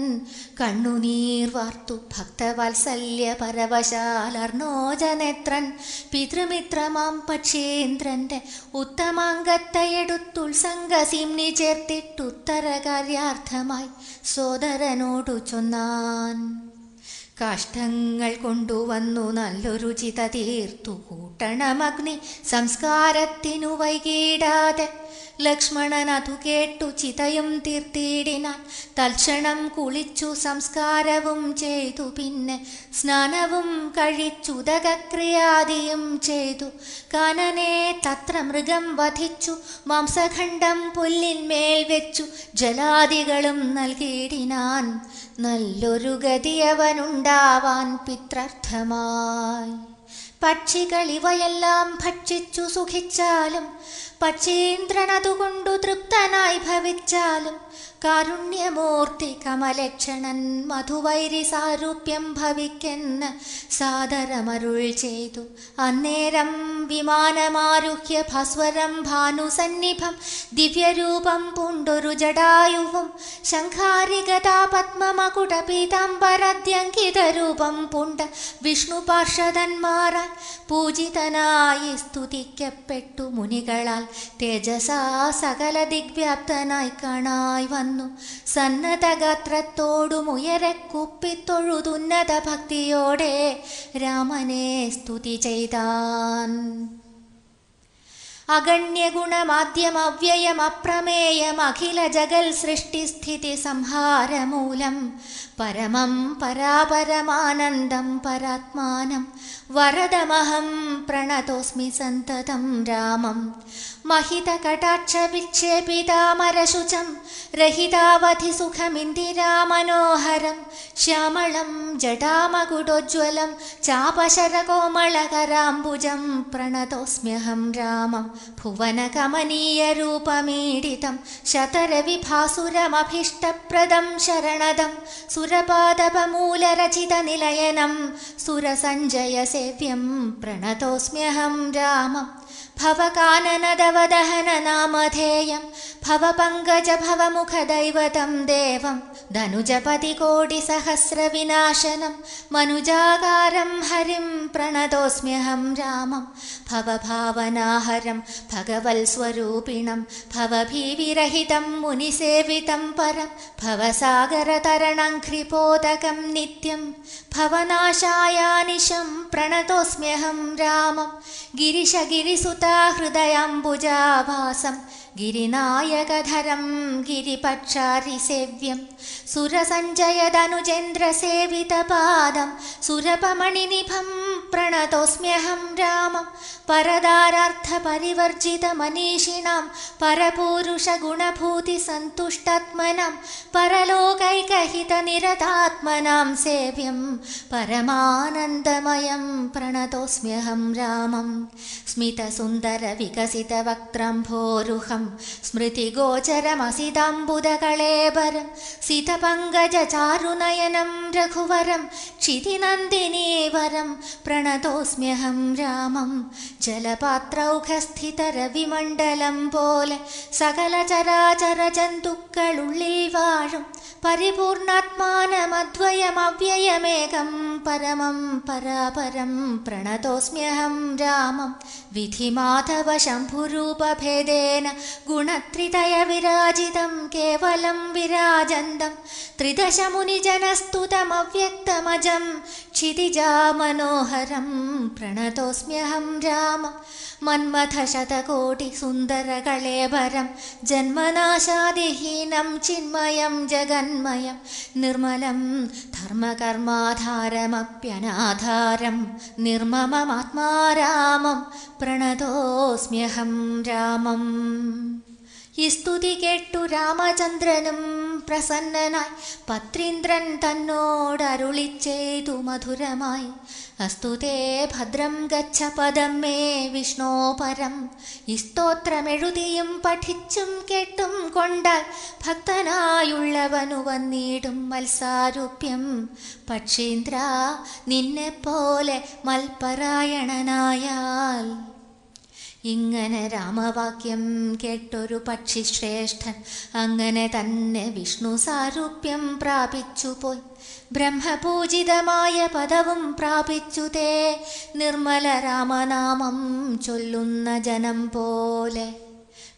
കണ്ണുനീർ വാർത്തു ഭക്തവാത്സല്യ പരവശാലർണോജനേത്രൻ പിതൃമിത്രമാം പക്ഷേന്ദ്രന്റെ ഉത്തമാംഗത്തെ എടുത്തുത്സംഗസിംനി ചേർത്തിട്ടുത്തരകാര്യാർത്ഥമായി സോദരനോടു ചൊന്നാൻ കാഷ്ടങ്ങൾ കൊണ്ടുവന്നു നല്ലൊരു ചിത തീർത്തു കൂട്ടണമഗ്നി സംസ്കാരത്തിനു വൈകിടാതെ ലക്ഷ്മണനതു കേട്ടു ചിതയും തീർത്തിയിടിനാൻ തൽക്ഷണം കുളിച്ചു സംസ്കാരവും ചെയ്തു പിന്നെ സ്നാനവും ദകക്രിയാദിയും ചെയ്തു കാനനെ തത്ര മൃഗം വധിച്ചു മാംസഖണ്ഡം പുല്ലിന്മേൽ വെച്ചു ജലാദികളും നൽകിയിടിനാൻ നല്ലൊരു ഗതിയവനുണ്ടാവാൻ പിത്രർത്ഥമായി പക്ഷികൾ ഇവയെല്ലാം ഭക്ഷിച്ചു സുഖിച്ചാലും പക്ഷേന്ദ്രനതുകൊണ്ടു തൃപ്തനായി ഭവിച്ചാലും കാരുണ്യമൂർത്തി കമലക്ഷണൻ മധുവൈരി സാരൂപ്യം ഭവിക്കെന്ന് സാദരമരുൾ ചെയ്തു അന്നേരം വിമാനമാരുഹ്യ ഭസ്വരം ഭാനുസന്നിഭം ദിവ്യരൂപം പുണ്ടൊരു ജടായുവും ശംഖാരികതാ പത്മമകുടപീതാംബരദ്യങ്കിതരൂപം പുണ്ട വിഷ്ണു പൂജിതനായി സ്തുതിക്കപ്പെട്ടു മുനികളാൽ തേജസാ സകല ദിഗ്വ്യാപ്തനായി കാണാൻ മായി വന്നു സന്നദ്ധഗത്രത്തോടുമുയരെ കുപ്പിത്തൊഴുതുന്നത ഭക്തിയോടെ രാമനെ സ്തുതി ചെയ്താൻ അപ്രമേയം അഖില ജഗൽ സൃഷ്ടിസ്ഥിതി സംഹാരമൂലം परमं परापरमानन्दं परात्मानं वरदमहं प्रणतोऽस्मि सन्ततं रामं महितकटाक्षविक्षेपितामरशुचं रहितावधिसुखमिन्दिरा श्यामलं जटामगुडोज्ज्वलं चापशरकोमलकराम्बुजं प्रणतोऽस्म्यहं रामं भुवनकमनीयरूपमीडितं शतरविभासुरमभीष्टप्रदं शरणदं सुरपादपमूलरचितनिलयनं सुरसञ्जयसेव्यं प्रणतोऽस्म्यहं रामम् भवकाननदवदहननामधेयं काननदवदहननामधेयं भवपङ्कज देवं मनुजागारं हरिं प्रणतोऽस्म्यहं रामं भवभावनाहरं भगवल्स्वरूपिणं भवभीविरहितं मुनिसेवितं परं भवसागरतरणं कृपोदकं नित्यं भवनाशायानिशं प्रणतोऽस्म्यहं रामं गिरिशगिरिसुता हृदयाम्बुजाभासं गिरिनायकधरं गिरिपक्षारिसेव्यं सुरसञ्जयदनुजेन्द्रसेवितपादं सुरपमणिनिभं प्रणतोऽस्म्यहं रामं परदारार्थपरिवर्जितमनीषिणां परपूरुषगुणभूतिसन्तुष्टात्मनं परलोकैकहितनिरतात्मनां सेव्यं परमानन्दमयं प्रणतोऽस्म्यहं रामं स्मितसुन्दरविकसितवक्त्रम्भोरुहम् स्मृतिगोचरमसिदम्बुदकलेवरं सितपङ्गजचारुनयनं रघुवरं क्षितिनन्दिनीवरम् प्रणतोऽस्म्यहम् रामं जलपात्रौघस्थितरविमण्डलं बोल सकलचराचरजन्तुकलुळीवारं परिपूर्णात्मानमद्वयमव्ययमेकम् परमं परापरं प्रणतोऽस्म्यहम् रामं विधिमाधव शम्भुरूपभेदेन गुणत्रितय विराजितं केवलं विराजन्तं त्रिदशमुनिजनस्तुतमव्यक्तमजं क्षितिजामनोहरं क्षितिजामनोहरम् प्रणतोऽस्म्यहं राम മന്മഥ ശതകോടി സുന്ദരകളേവരം ജന്മനാശാതിഹീനം ചിന്മയം ജഗന്മയം നിർമ്മലം ധർമ്മകർമാധാരമപ്യനാധാരം നിർമ്മമാത്മാരാമം പ്രണതോസ്മ്യഹം രാമം ഈ സ്തുതി കേട്ടു രാമചന്ദ്രനും പ്രസന്നനായി പത്രീന്ദ്രൻ തന്നോട് അരുളി ചെയ്തു മധുരമായി അസ്തുതേ ഭദ്രം ഗച്ഛ പദം മേ വിഷ്ണോ പരം ഈ സ്തോത്രമെഴുതിയും പഠിച്ചും കേട്ടും കൊണ്ടാൽ ഭക്തനായുള്ളവനു വന്നിടും മത്സാരൂപ്യം പക്ഷീന്ദ്ര നിന്നെപ്പോലെ മൽപരായണനായാൽ ഇങ്ങനെ രാമവാക്യം കേട്ടൊരു പക്ഷി ശ്രേഷ്ഠൻ അങ്ങനെ തന്നെ വിഷ്ണു സാരൂപ്യം പ്രാപിച്ചുപോയി ബ്രഹ്മപൂജിതമായ പദവും പ്രാപിച്ചു തേ നിർമ്മല രാമനാമം ചൊല്ലുന്ന ജനം പോലെ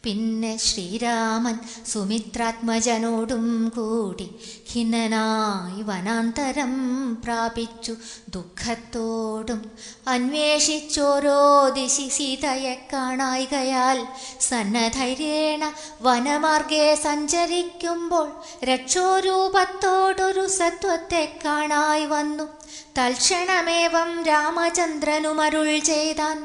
പിന്നെ ശ്രീരാമൻ സുമിത്രാത്മജനോടും കൂടി ഖിന്നനായി വനാന്തരം പ്രാപിച്ചു ദുഃഖത്തോടും അന്വേഷിച്ചോരോ ദിശി സീതയെ കാണായികയാൽ സന്നധൈര്യേണ വനമാർഗേ സഞ്ചരിക്കുമ്പോൾ രക്ഷോരൂപത്തോടൊരു സത്വത്തെ കാണായി വന്നു തൽക്ഷണമേവം രാമചന്ദ്രനുമരുൾ ചെയ്താൻ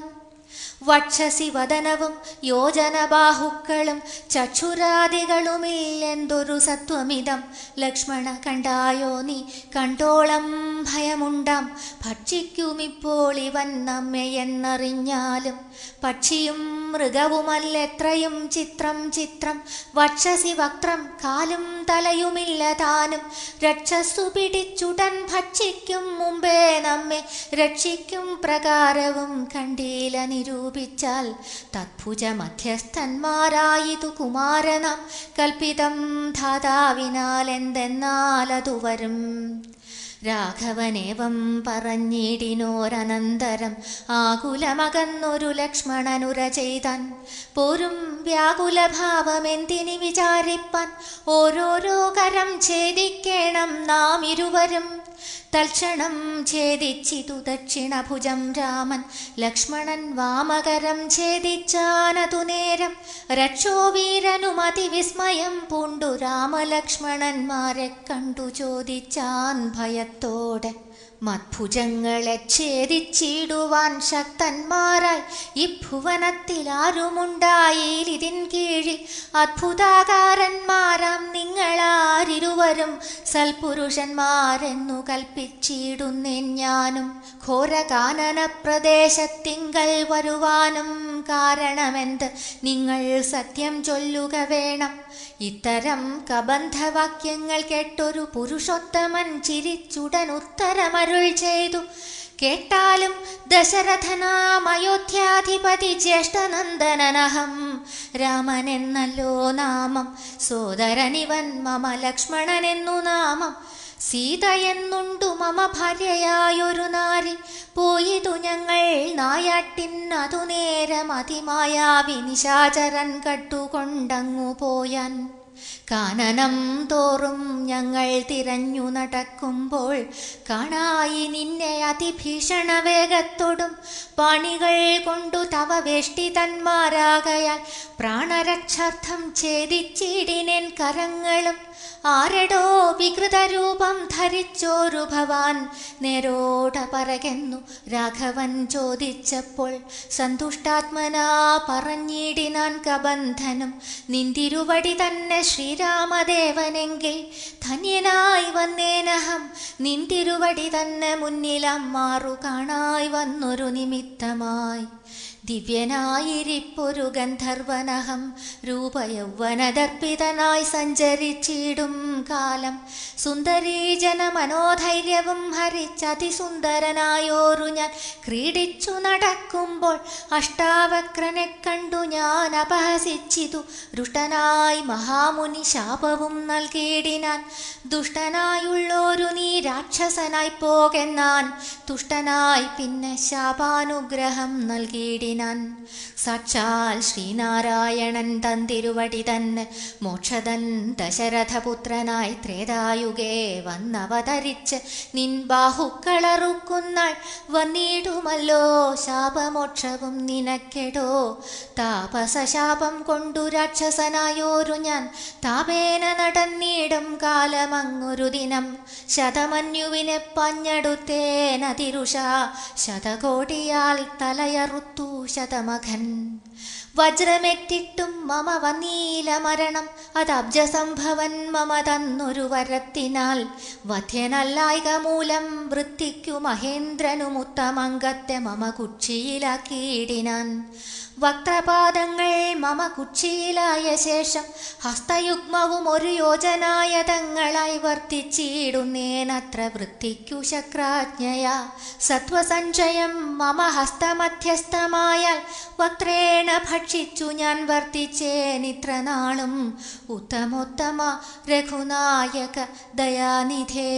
വക്ഷസി വദനവും യോജനബാഹുക്കളും ചക്ഷുരാദികളുമില്ലെന്തൊരു സത്വമിതം ലക്ഷ്മണ കണ്ടായോ നീ കണ്ടോളം ഭയമുണ്ടാം ഭക്ഷിക്കുമിപ്പോൾ ഇവൻ നമ്മെ എന്നറിഞ്ഞാലും പക്ഷിയും മൃഗവുമല്ലെത്രയും ചിത്രം ചിത്രം വക്ഷസി വക്രം കാലും തലയുമില്ല താനും രക്ഷസു പിടിച്ചുടൻ ഭക്ഷിക്കും മുമ്പേ നമ്മെ രക്ഷിക്കും പ്രകാരവും കണ്ടീല നിരൂ നിരൂപിച്ചാൽ തത്ഭുജ മധ്യസ്ഥന്മാരായിതു കുമാരന കൽപ്പിതം ധാതാവിനാൽ എന്തെന്നാലതു വരും രാഘവനേവം പറഞ്ഞിടിനോരനന്തരം ആകുലമകന്നൊരു ലക്ഷ്മണനുര ചെയ്താൻ പോരും വ്യാകുലഭാവമെന്തിനി വിചാരിപ്പാൻ ഓരോരോ കരം ഛേദിക്കേണം നാം ഇരുവരും തൽക്ഷണം ഛേദിച്ചിതു ദക്ഷിണഭുജം രാമൻ ലക്ഷ്മണൻ വാമകരം ഛേദിച്ചാനതു നേരം രക്ഷോവീരനുമതി വിസ്മയം പൂണ്ടു രാമലക്ഷ്മണന്മാരെ കണ്ടു ചോദിച്ചാൻ ഭയത്തോടെ മത്ഭുജങ്ങളെ ഛേദിച്ചിടുവാൻ ശക്തന്മാരായി ആരുമുണ്ടായിരിതിൻ കീഴിൽ അത്ഭുതാകാരന്മാരാം നിങ്ങളാരിരുവരും സൽപുരുഷന്മാരെന്നു കൽപ്പിച്ചിടുന്നേൻ ഞാനും ഘോരകാനന പ്രദേശത്തിങ്കൽ വരുവാനും കാരണമെന്ത് നിങ്ങൾ സത്യം ചൊല്ലുക വേണം ഇത്തരം കബന്ധവാക്യങ്ങൾ കേട്ടൊരു പുരുഷോത്തമൻ ചിരിച്ചുടൻ ഉത്തരമ അരുൾ ചെയ്തു കേട്ടാലും ദശരഥനാം അയോധ്യാധിപതി ജ്യേഷ്ഠനന്ദനനഹം രാമനെന്നല്ലോ നാമം സോദരനിവൻ മമ ലക്ഷ്മണനെന്നു നാമം സീതയെന്നുണ്ടു മമ ഭാര്യയായൊരു നാരി പോയിതു ഞങ്ങൾ നായാട്ടിന്നതു നേരം അതിമായാവിനിശാചരൻ കട്ടുകൊണ്ടങ്ങു പോയാൻ കാനനം തോറും ഞങ്ങൾ തിരഞ്ഞു നടക്കുമ്പോൾ കാണായി നിന്നെ അതിഭീഷണ വേഗത്തോടും പണികൾ കൊണ്ടു തവ വേഷ്ടി തന്മാരാകയാൽ പ്രാണരക്ഷാർത്ഥം ഛേദിച്ചിടിനേൻ കരങ്ങളും ആരടോ വികൃതരൂപം ധരിച്ചോരു ഭവാൻ നേരോട പറകെന്നു രാഘവൻ ചോദിച്ചപ്പോൾ സന്തുഷ്ടാത്മനാ പറഞ്ഞിടിനാൻ കബന്ധനം നിന്തിരുവടി തന്നെ ശ്രീരാമദേവനെങ്കിൽ ധന്യനായി വന്നേനഹം നിന്തിരുവടി തന്നെ മുന്നിലം മാറു കാണായി വന്നൊരു നിമിത്തമായി ദിവ്യനായിരിപ്പൊരു ഗന്ധർവനഹം രൂപയൗവനദർപ്പിതനായി സഞ്ചരിച്ചിടും കാലം സുന്ദരീജന മനോധൈര്യവും ഹരിച്ചതിസുന്ദരനായോരു ഞാൻ ക്രീഡിച്ചു നടക്കുമ്പോൾ അഷ്ടാവക്രനെ കണ്ടു ഞാൻ അപഹസിച്ചിതു രുഷ്ടനായി മഹാമുനി ശാപവും നൽകിയിടിനാൻ ദുഷ്ടനായുള്ളോരു നീ രാക്ഷസനായി പോകെന്നാൻ തുഷ്ടനായി പിന്നെ ശാപാനുഗ്രഹം നൽകിയിടിനാൻ ഞാൻ സാക്ഷാൽ ശ്രീനാരായണൻ തന്തിരുവടി തന്നെ മോക്ഷതൻ ദശരഥപുത്രനായി ത്രേതായുഗേ വന്നവതരിച്ച് നിൻ ബാഹുക്കളറുക്കുന്ന വന്നിടുമല്ലോ ശാപമോക്ഷവും നിനക്കെടോ താപസശാപം കൊണ്ടു രാക്ഷസനായോരു ഞാൻ താപേന നടന്നിടും കാലമങ്ങൊരു ദിനം ശതമന്യുവിനെ പഞ്ഞടുത്തേനതിരുഷ ശതകോടിയാൽ തലയറുത്തു ശതമഘൻ വജ്രമെറ്റിട്ടും മമ വന്നീലമരണം അതബ്ജസംഭവൻ മമ തന്നൊരു വരത്തിനാൽ വധ്യനല്ലായിക മൂലം വൃത്തിക്കു മഹേന്ദ്രനുമുത്തമംഗത്തെ മമ കുക്ഷിയിലാക്കിയിടിനാൻ വക്രപാദങ്ങൾ മമ കുച്ചിയിലായ ശേഷം ഹസ്തയുഗ്മവും ഒരു യോജനായ തങ്ങളായി വർത്തിച്ചിടുന്നേനത്ര വൃത്തിക്കു ശക്രാജ്ഞയ സത്വസഞ്ചയം മമ ഹസ്തമധ്യസ്ഥമായാൽ വക്രേണ ഭക്ഷിച്ചു ഞാൻ വർത്തിച്ചേനിത്ര നാളും ഉത്തമോത്തമ രഘുനായക ദയാനിധേ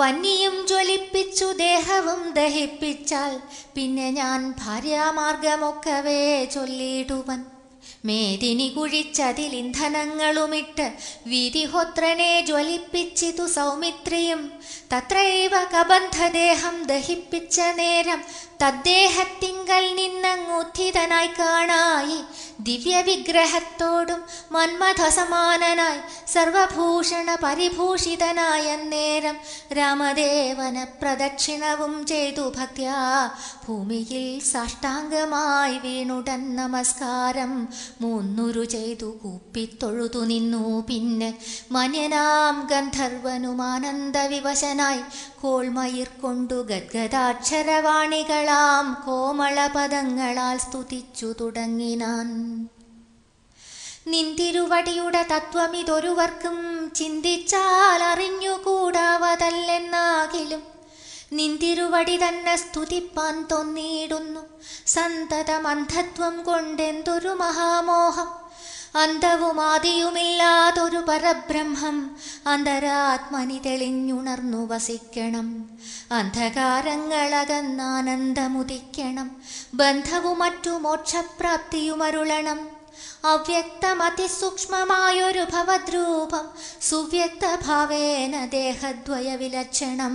വന്നിയും ജ്വലിപ്പിച്ചു ദേഹവും ദഹിപ്പിച്ചാൽ പിന്നെ ഞാൻ ഭാര്യാമാർഗമൊക്കവേ ചൊല്ലിടുവൻ മേദിനി കുഴിച്ചതിൽ ഇന്ധനങ്ങളുമിട്ട് വിധിഹോത്രനെ ജ്വലിപ്പിച്ചിതു സൗമിത്രിയും തത്രൈവ കബന്ധദേഹം ദഹിപ്പിച്ച നേരം തദ്ദേഹത്തിങ്കൽ നിന്നങ്ങുത്ഥിതനായി കാണായി ദിവ്യവിഗ്രഹത്തോടും മന്മഥസമാനനായി സർവഭൂഷണ പരിഭൂഷിതനായ നേരം രാമദേവന പ്രദക്ഷിണവും ചെയ്തു ഭക്യാ ഭൂമിയിൽ സാഷ്ടാംഗമായി വീണുടൻ നമസ്കാരം മൂന്നുരു ചെയ്തു കൂപ്പിത്തൊഴുതു നിന്നു പിന്നെ മന്യനാം ഗന്ധർവനുമാനന്ദവിവശന സൂക്ഷ്മനായി കോൾമയിർ കൊണ്ടു ഗദ്ഗദാക്ഷരവാണികളാം കോമളപദങ്ങളാൽ സ്തുതിച്ചു തുടങ്ങിനാൻ നിന്തിരുവടിയുടെ തത്വമിതൊരുവർക്കും ചിന്തിച്ചാൽ അറിഞ്ഞുകൂടാവതല്ലെന്നാകിലും നിന്തിരുവടി തന്നെ സ്തുതിപ്പാൻ തോന്നിയിടുന്നു സന്തതമന്ധത്വം കൊണ്ടെന്തൊരു മഹാമോഹം അന്തവും ആദിയുമില്ലാതൊരു പരബ്രഹ്മം അന്തരാത്മനി തെളിഞ്ഞുണർന്നു വസിക്കണം അന്ധകാരങ്ങളകന്നാനന്ദമുദിക്കണം ബന്ധവും മറ്റു മോക്ഷപ്രാപ്തിയുമരുളണം അവ്യക്തമതിസൂക്ഷ്മമായൊരു ഭവദ്രൂപം സുവ്യക്തഭാവേന ദേഹദ്വയ വിലക്ഷണം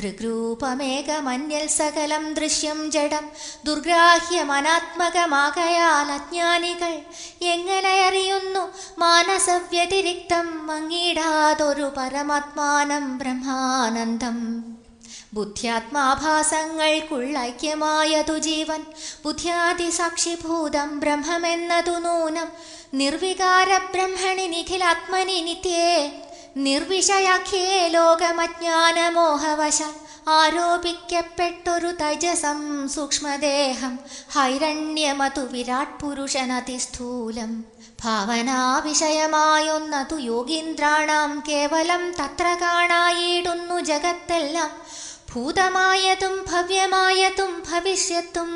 ദൃഗ്രൂപമേകമന്യൽ സകലം ദൃശ്യം ജഡം ദുർഗ്രാഹ്യമനാത്മകമാകയാൽ അജ്ഞാനികൾ എങ്ങനെ അറിയുന്നു മാനസവ്യതിരിക്തം മങ്ങിടാതൊരു പരമാത്മാനം ബ്രഹ്മാനന്ദം ബുദ്ധ്യാത്മാഭാസങ്ങൾക്കുള്ളൈക്യമായതു ജീവൻ ബുദ്ധ്യാതിസാക്ഷിഭൂതം ബ്രഹ്മമെന്നതു നൂനം നിർവികാര ബ്രഹ്മണി നിഖിലാത്മനി നിത്യേ നിർവിഷയാഖ്യേ ലോകമജ്ഞാനമോഹവശ ആരോപിക്കപ്പെട്ടൊരു തജസം സൂക്ഷ്മദേഹം ഹൈരണ്യമതു വിരാട് പുരുഷനതിസ്ഥൂലം ഭാവനാവിഷയമായൊന്നതു യോഗീന്ദ്രാണാം കേവലം തത്ര കാണായിടുന്നു ജഗത്തെല്ലാം ഭൂതമായതും ഭവ്യമായതും ഭവിഷ്യത്തും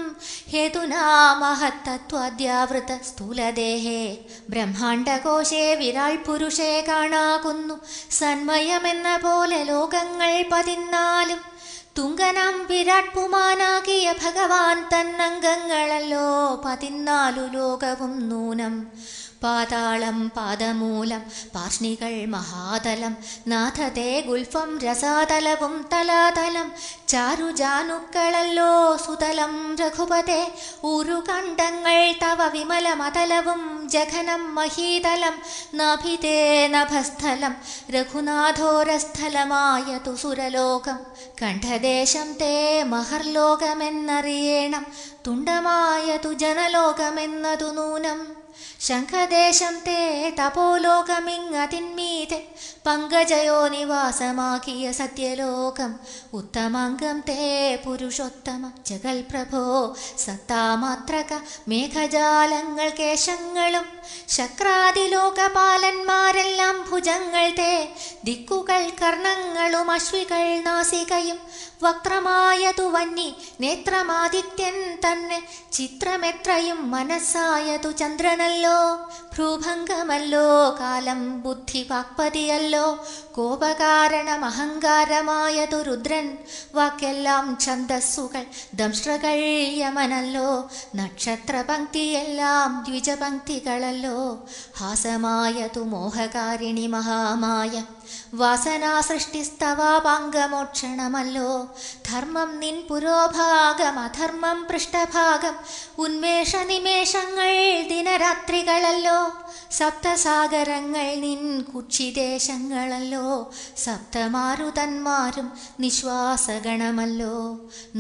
ഹേതുനാ മഹത്തത്വാദ്യാവൃത സ്ഥൂലദേഹേ ബ്രഹ്മാണ്ടകോശേ വിരാൾ പുരുഷേ കാണാകുന്നു സന്മയമെന്ന പോലെ ലോകങ്ങൾ പതിന്നാലും തുങ്കനം വിരാട് പുമാനാകിയ ഭഗവാൻ തന്നംഗങ്ങളല്ലോ പതിന്നാലു ലോകവും നൂനം പാതാളം പാദമൂലം പാർഷ്ണികൾ മഹാതലം നാഥതേ ഗുൽഫം രസാതലവും തലാതലം ചാരുജാനുക്കളല്ലോ സുതലം രഘുപതേ ഉരുകണ്ഠങ്ങൾ തവ വിമലമതലവും ജഘനം മഹീതലം നഭിതേ നഭസ്ഥലം രഘുനാഥോരസ്ഥലമായതു സുരലോകം കണ്ഠദേശം തേ മഹർലോകമെന്നറിയേണം തുണ്ടമായതു ജനലോകമെന്നതു നൂനം ശംഖദേശം തേ തപോലോകമിങ്ങതിന്മീതെ പങ്കജയോ നിവാസമാക്കിയ സത്യലോകം ഉത്തമാംഗം തേ പുരുഷോത്തമ ജഗൽപ്രഭോ സത്താമാത്രക മേഘജാലങ്ങൾ കേശങ്ങളും ശക്രാതിലോകപാലന്മാരെല്ലാം ഭുജങ്ങൾ തേ ദിക്കുകൾ കർണങ്ങളും അശ്വികൾ നാസികയും വക്രമായതു വന്നി നേത്രമാദിത്യൻ തന്നെ ചിത്രമെത്രയും മനസ്സായതു ചന്ദ്രന ഭംഗമല്ലോ ഭ്രൂഭംഗമല്ലോ കാലം ബുദ്ധി വാക്പതിയല്ലോ കോപകാരണമഹങ്കാരമായതു രുദ്രൻ വാക്കെല്ലാം ഛന്ദസ്സുകൾ ദംശ്രകഴിയമനല്ലോ യമനല്ലോ നക്ഷത്രപങ്ക്തിയെല്ലാം ദ്വിജപങ്ക്തികളല്ലോ ഹാസമായതു മോഹകാരിണി മഹാമായ വസനാസൃഷ്ടിസ്തവാപാംഗമോക്ഷണമല്ലോ ധർമ്മം നിൻ പുരോഭാഗം അധർമ്മം പൃഷ്ഠഭാഗം ഉന്മേഷ നിമേഷങ്ങൾ ദിനരാത്രികളല്ലോ സപ്തസാഗരങ്ങൾ നിൻ കുക്ഷിദേശങ്ങളല്ലോ സപ്തമാരുതന്മാരും നിശ്വാസഗണമല്ലോ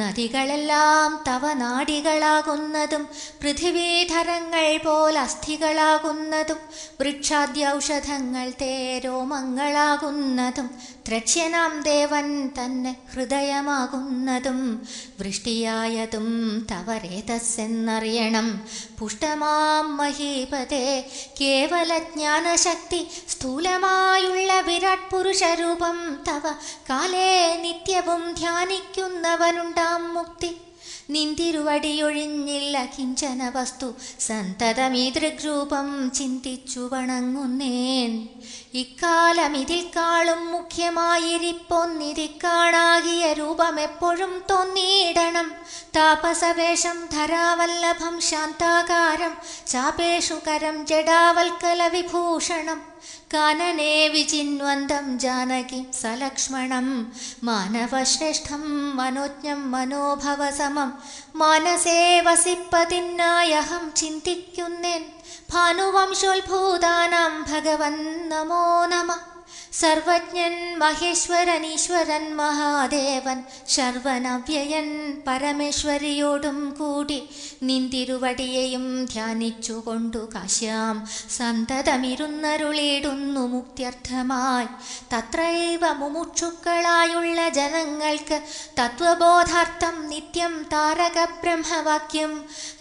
നദികളെല്ലാം തവ നാടികളാകുന്നതും പൃഥിവീധരങ്ങൾ പോലസ്ഥികളാകുന്നതും അസ്ഥികളാകുന്നതും വൃക്ഷാദ്യൗഷധങ്ങൾ തേരോമങ്ങളാകുന്നു കാണുന്നതും ദ്രക്ഷ്യനാം ദേവൻ തന്നെ ഹൃദയമാകുന്നതും വൃഷ്ടിയായതും തവരേതെന്നറിയണം പുഷ്ടമാം മഹീപതേ കേവല ജ്ഞാനശക്തി സ്ഥൂലമായുള്ള വിരാട് പുരുഷരൂപം തവ കാലേ നിത്യവും ധ്യാനിക്കുന്നവനുണ്ടാം മുക്തി നിന്തിരുവടിയൊഴിഞ്ഞില്ല കിഞ്ചന വസ്തു സന്തതമീതൃഗ്രൂപം ചിന്തിച്ചു വണങ്ങുന്നേൻ ഇക്കാലമിതിൽ കാളും മുഖ്യമായിരിപ്പൊന്നിതി കാണാകിയ എപ്പോഴും തോന്നിയിടണം താപസവേഷം ധരാവല്ലഭം ശാന്താകാരം ചാപേഷുകരം ജഡാവൽക്കല വിഭൂഷണം കനനേ വിചിന്വന്തം ജാനകി സലക്ഷ്മണം മാനവശ്രേഷ്ഠം മനോജ്ഞം മനോഭവസമം മനസേ വസിപ്പതിനായഹം ചിന്തിക്കുന്നേൻ भानुवंशोऽभूतानां भगवन् नमो नमः സർവജ്ഞൻ മഹേശ്വരൻ ഈശ്വരൻ മഹാദേവൻ ശർവനവ്യയൻ പരമേശ്വരിയോടും കൂടി നിന്തിരുവടിയെയും ധ്യാനിച്ചുകൊണ്ടു കാശ്യാം സന്തതമിരുന്നരുളിടുന്നു മുക്തിയർത്ഥമായി തത്രൈവ മുമുക്ഷുക്കളായുള്ള ജനങ്ങൾക്ക് തത്വബോധാർത്ഥം നിത്യം താരകബ്രഹ്മവാക്യം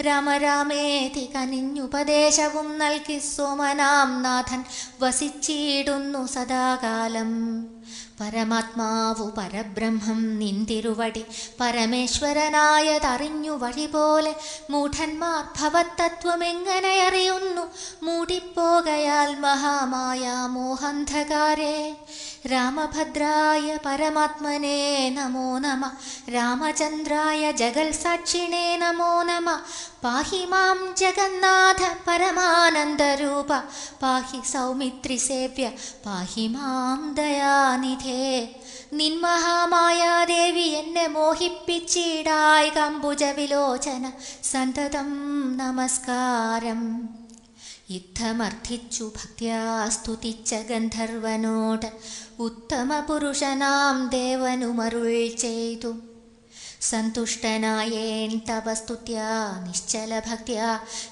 രാമരാമേതി കനിഞ്ഞുപദേശവും നൽകി സോമനാം നാഥൻ വസിച്ചിടുന്നു സദാ कालम् പരമാത്മാവു പരബ്രഹ്മം നിന്തിരുവടി പരമേശ്വരനായതറിഞ്ഞു വഴി പോലെ മൂഢന്മാർ ഭവത്തത്വം എങ്ങനെ അറിയുന്നു മൂടിപ്പോകയാൽ മഹാമായ മോഹന്ധകാരെ രാമഭദ്രായ പരമാത്മനെ നമോ നമ രാമചന്ദ്രായ ജഗൽ നമോ നമ പാഹി മാം ജഗന്നാഥ പരമാനന്ദരൂപ പാഹി സൗമിത്രി സേവ്യ പാഹി മാം ദയാ നിധേ നിൻ മഹാമായാദേവി എന്നെ മോഹിപ്പിച്ചിടായി കമ്പുജ വിലോചന സന്തതം നമസ്കാരം യുദ്ധമർത്ഥിച്ചു ഭക്യാ സ്തുതിച്ച ഗന്ധർവനോട് ഉത്തമ പുരുഷനാം ദേവനുമരുൾ ചെയ്തു സന്തുഷ്ടനായേണ്ടവസ്തുത്യാ നിശ്ചലഭക്ത്യാ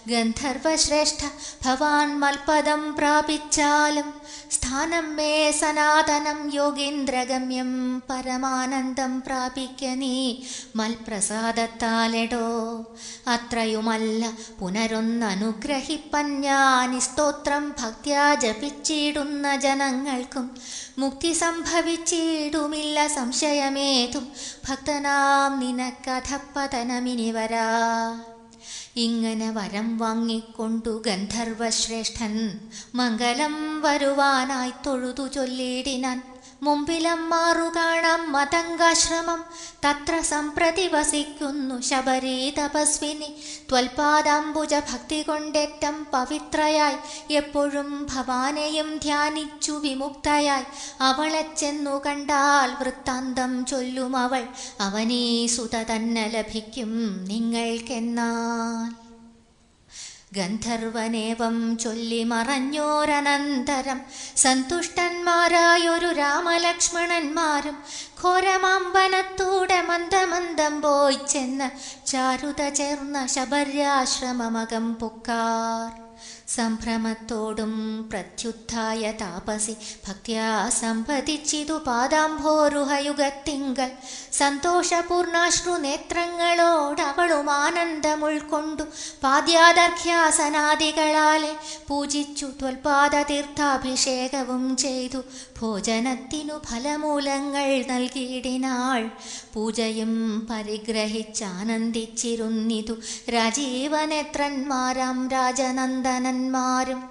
ഗന്ധർവശ്രേഷ്ഠ ഭവാൻ മൽപദം പ്രാപിച്ചാലും സ്ഥാനം മേ സനാതനം യോഗീന്ദ്രഗമ്യം പരമാനന്ദം പ്രാപിക്ക നീ മൽപ്രസാദത്താലെടോ അത്രയുമല്ല പുനരൊന്നനുഗ്രഹിപ്പന്യാനി സ്തോത്രം ഭക്ത്യാ ജപിച്ചിടുന്ന ജനങ്ങൾക്കും മുക്തി സംഭവിച്ചിടുമില്ല സംശയമേതും ഭക്തനാം നിനക്കഥപ്പതനമിനി വരാ ഇങ്ങനെ വരം വാങ്ങിക്കൊണ്ടു ഗന്ധർവശ്രേഷ്ഠൻ മംഗലം വരുവാനായി തൊഴുതു ചൊല്ലിടിനാൻ മുമ്പിലം മാറു കാണാം തത്ര സംപ്രതി വസിക്കുന്നു ശബരീ തപസ്വിനി ത്വൽപാദാംബുജ ഭക്തി കൊണ്ടേറ്റം പവിത്രയായി എപ്പോഴും ഭവാനെയും ധ്യാനിച്ചു വിമുക്തയായി അവളെ ചെന്നു കണ്ടാൽ വൃത്താന്തം ചൊല്ലുമവൾ അവനീ സുത തന്നെ ലഭിക്കും നിങ്ങൾക്കെന്നാൽ ഗന്ധർവനേവം ചൊല്ലി മറഞ്ഞോരനന്തരം സന്തുഷ്ടന്മാരായൊരു രാമലക്ഷ്മണന്മാരും ഘോരമാമ്പനത്തൂടെ മന്ദമന്ദം പോയി ചെന്ന് ചാരുത ചേർന്ന ശബര്യാശ്രമമകം പുക്കാർ സംഭ്രമത്തോടും പ്രത്യുത്ഥായ താപസി ഭക്യാ സംഭതിച്ചിതു പാദാംഭോരുഹയുഗത്തിങ്കൽ സന്തോഷപൂർണാശ്രു നേത്രങ്ങളോടവളും ആനന്ദമുൾക്കൊണ്ടു പാദ്യാദർഘ്യാസനാദികളാലെ പൂജിച്ചു ത്വൽപാദ തീർത്ഥാഭിഷേകവും ചെയ്തു ഭോജനത്തിനു ഫലമൂലങ്ങൾ നൽകിയിടിനാൾ പൂജയും പരിഗ്രഹിച്ചാനന്ദിച്ചിരുന്നിതു രാജീവനേത്രന്മാരാം രാജനന്ദനന്മാരും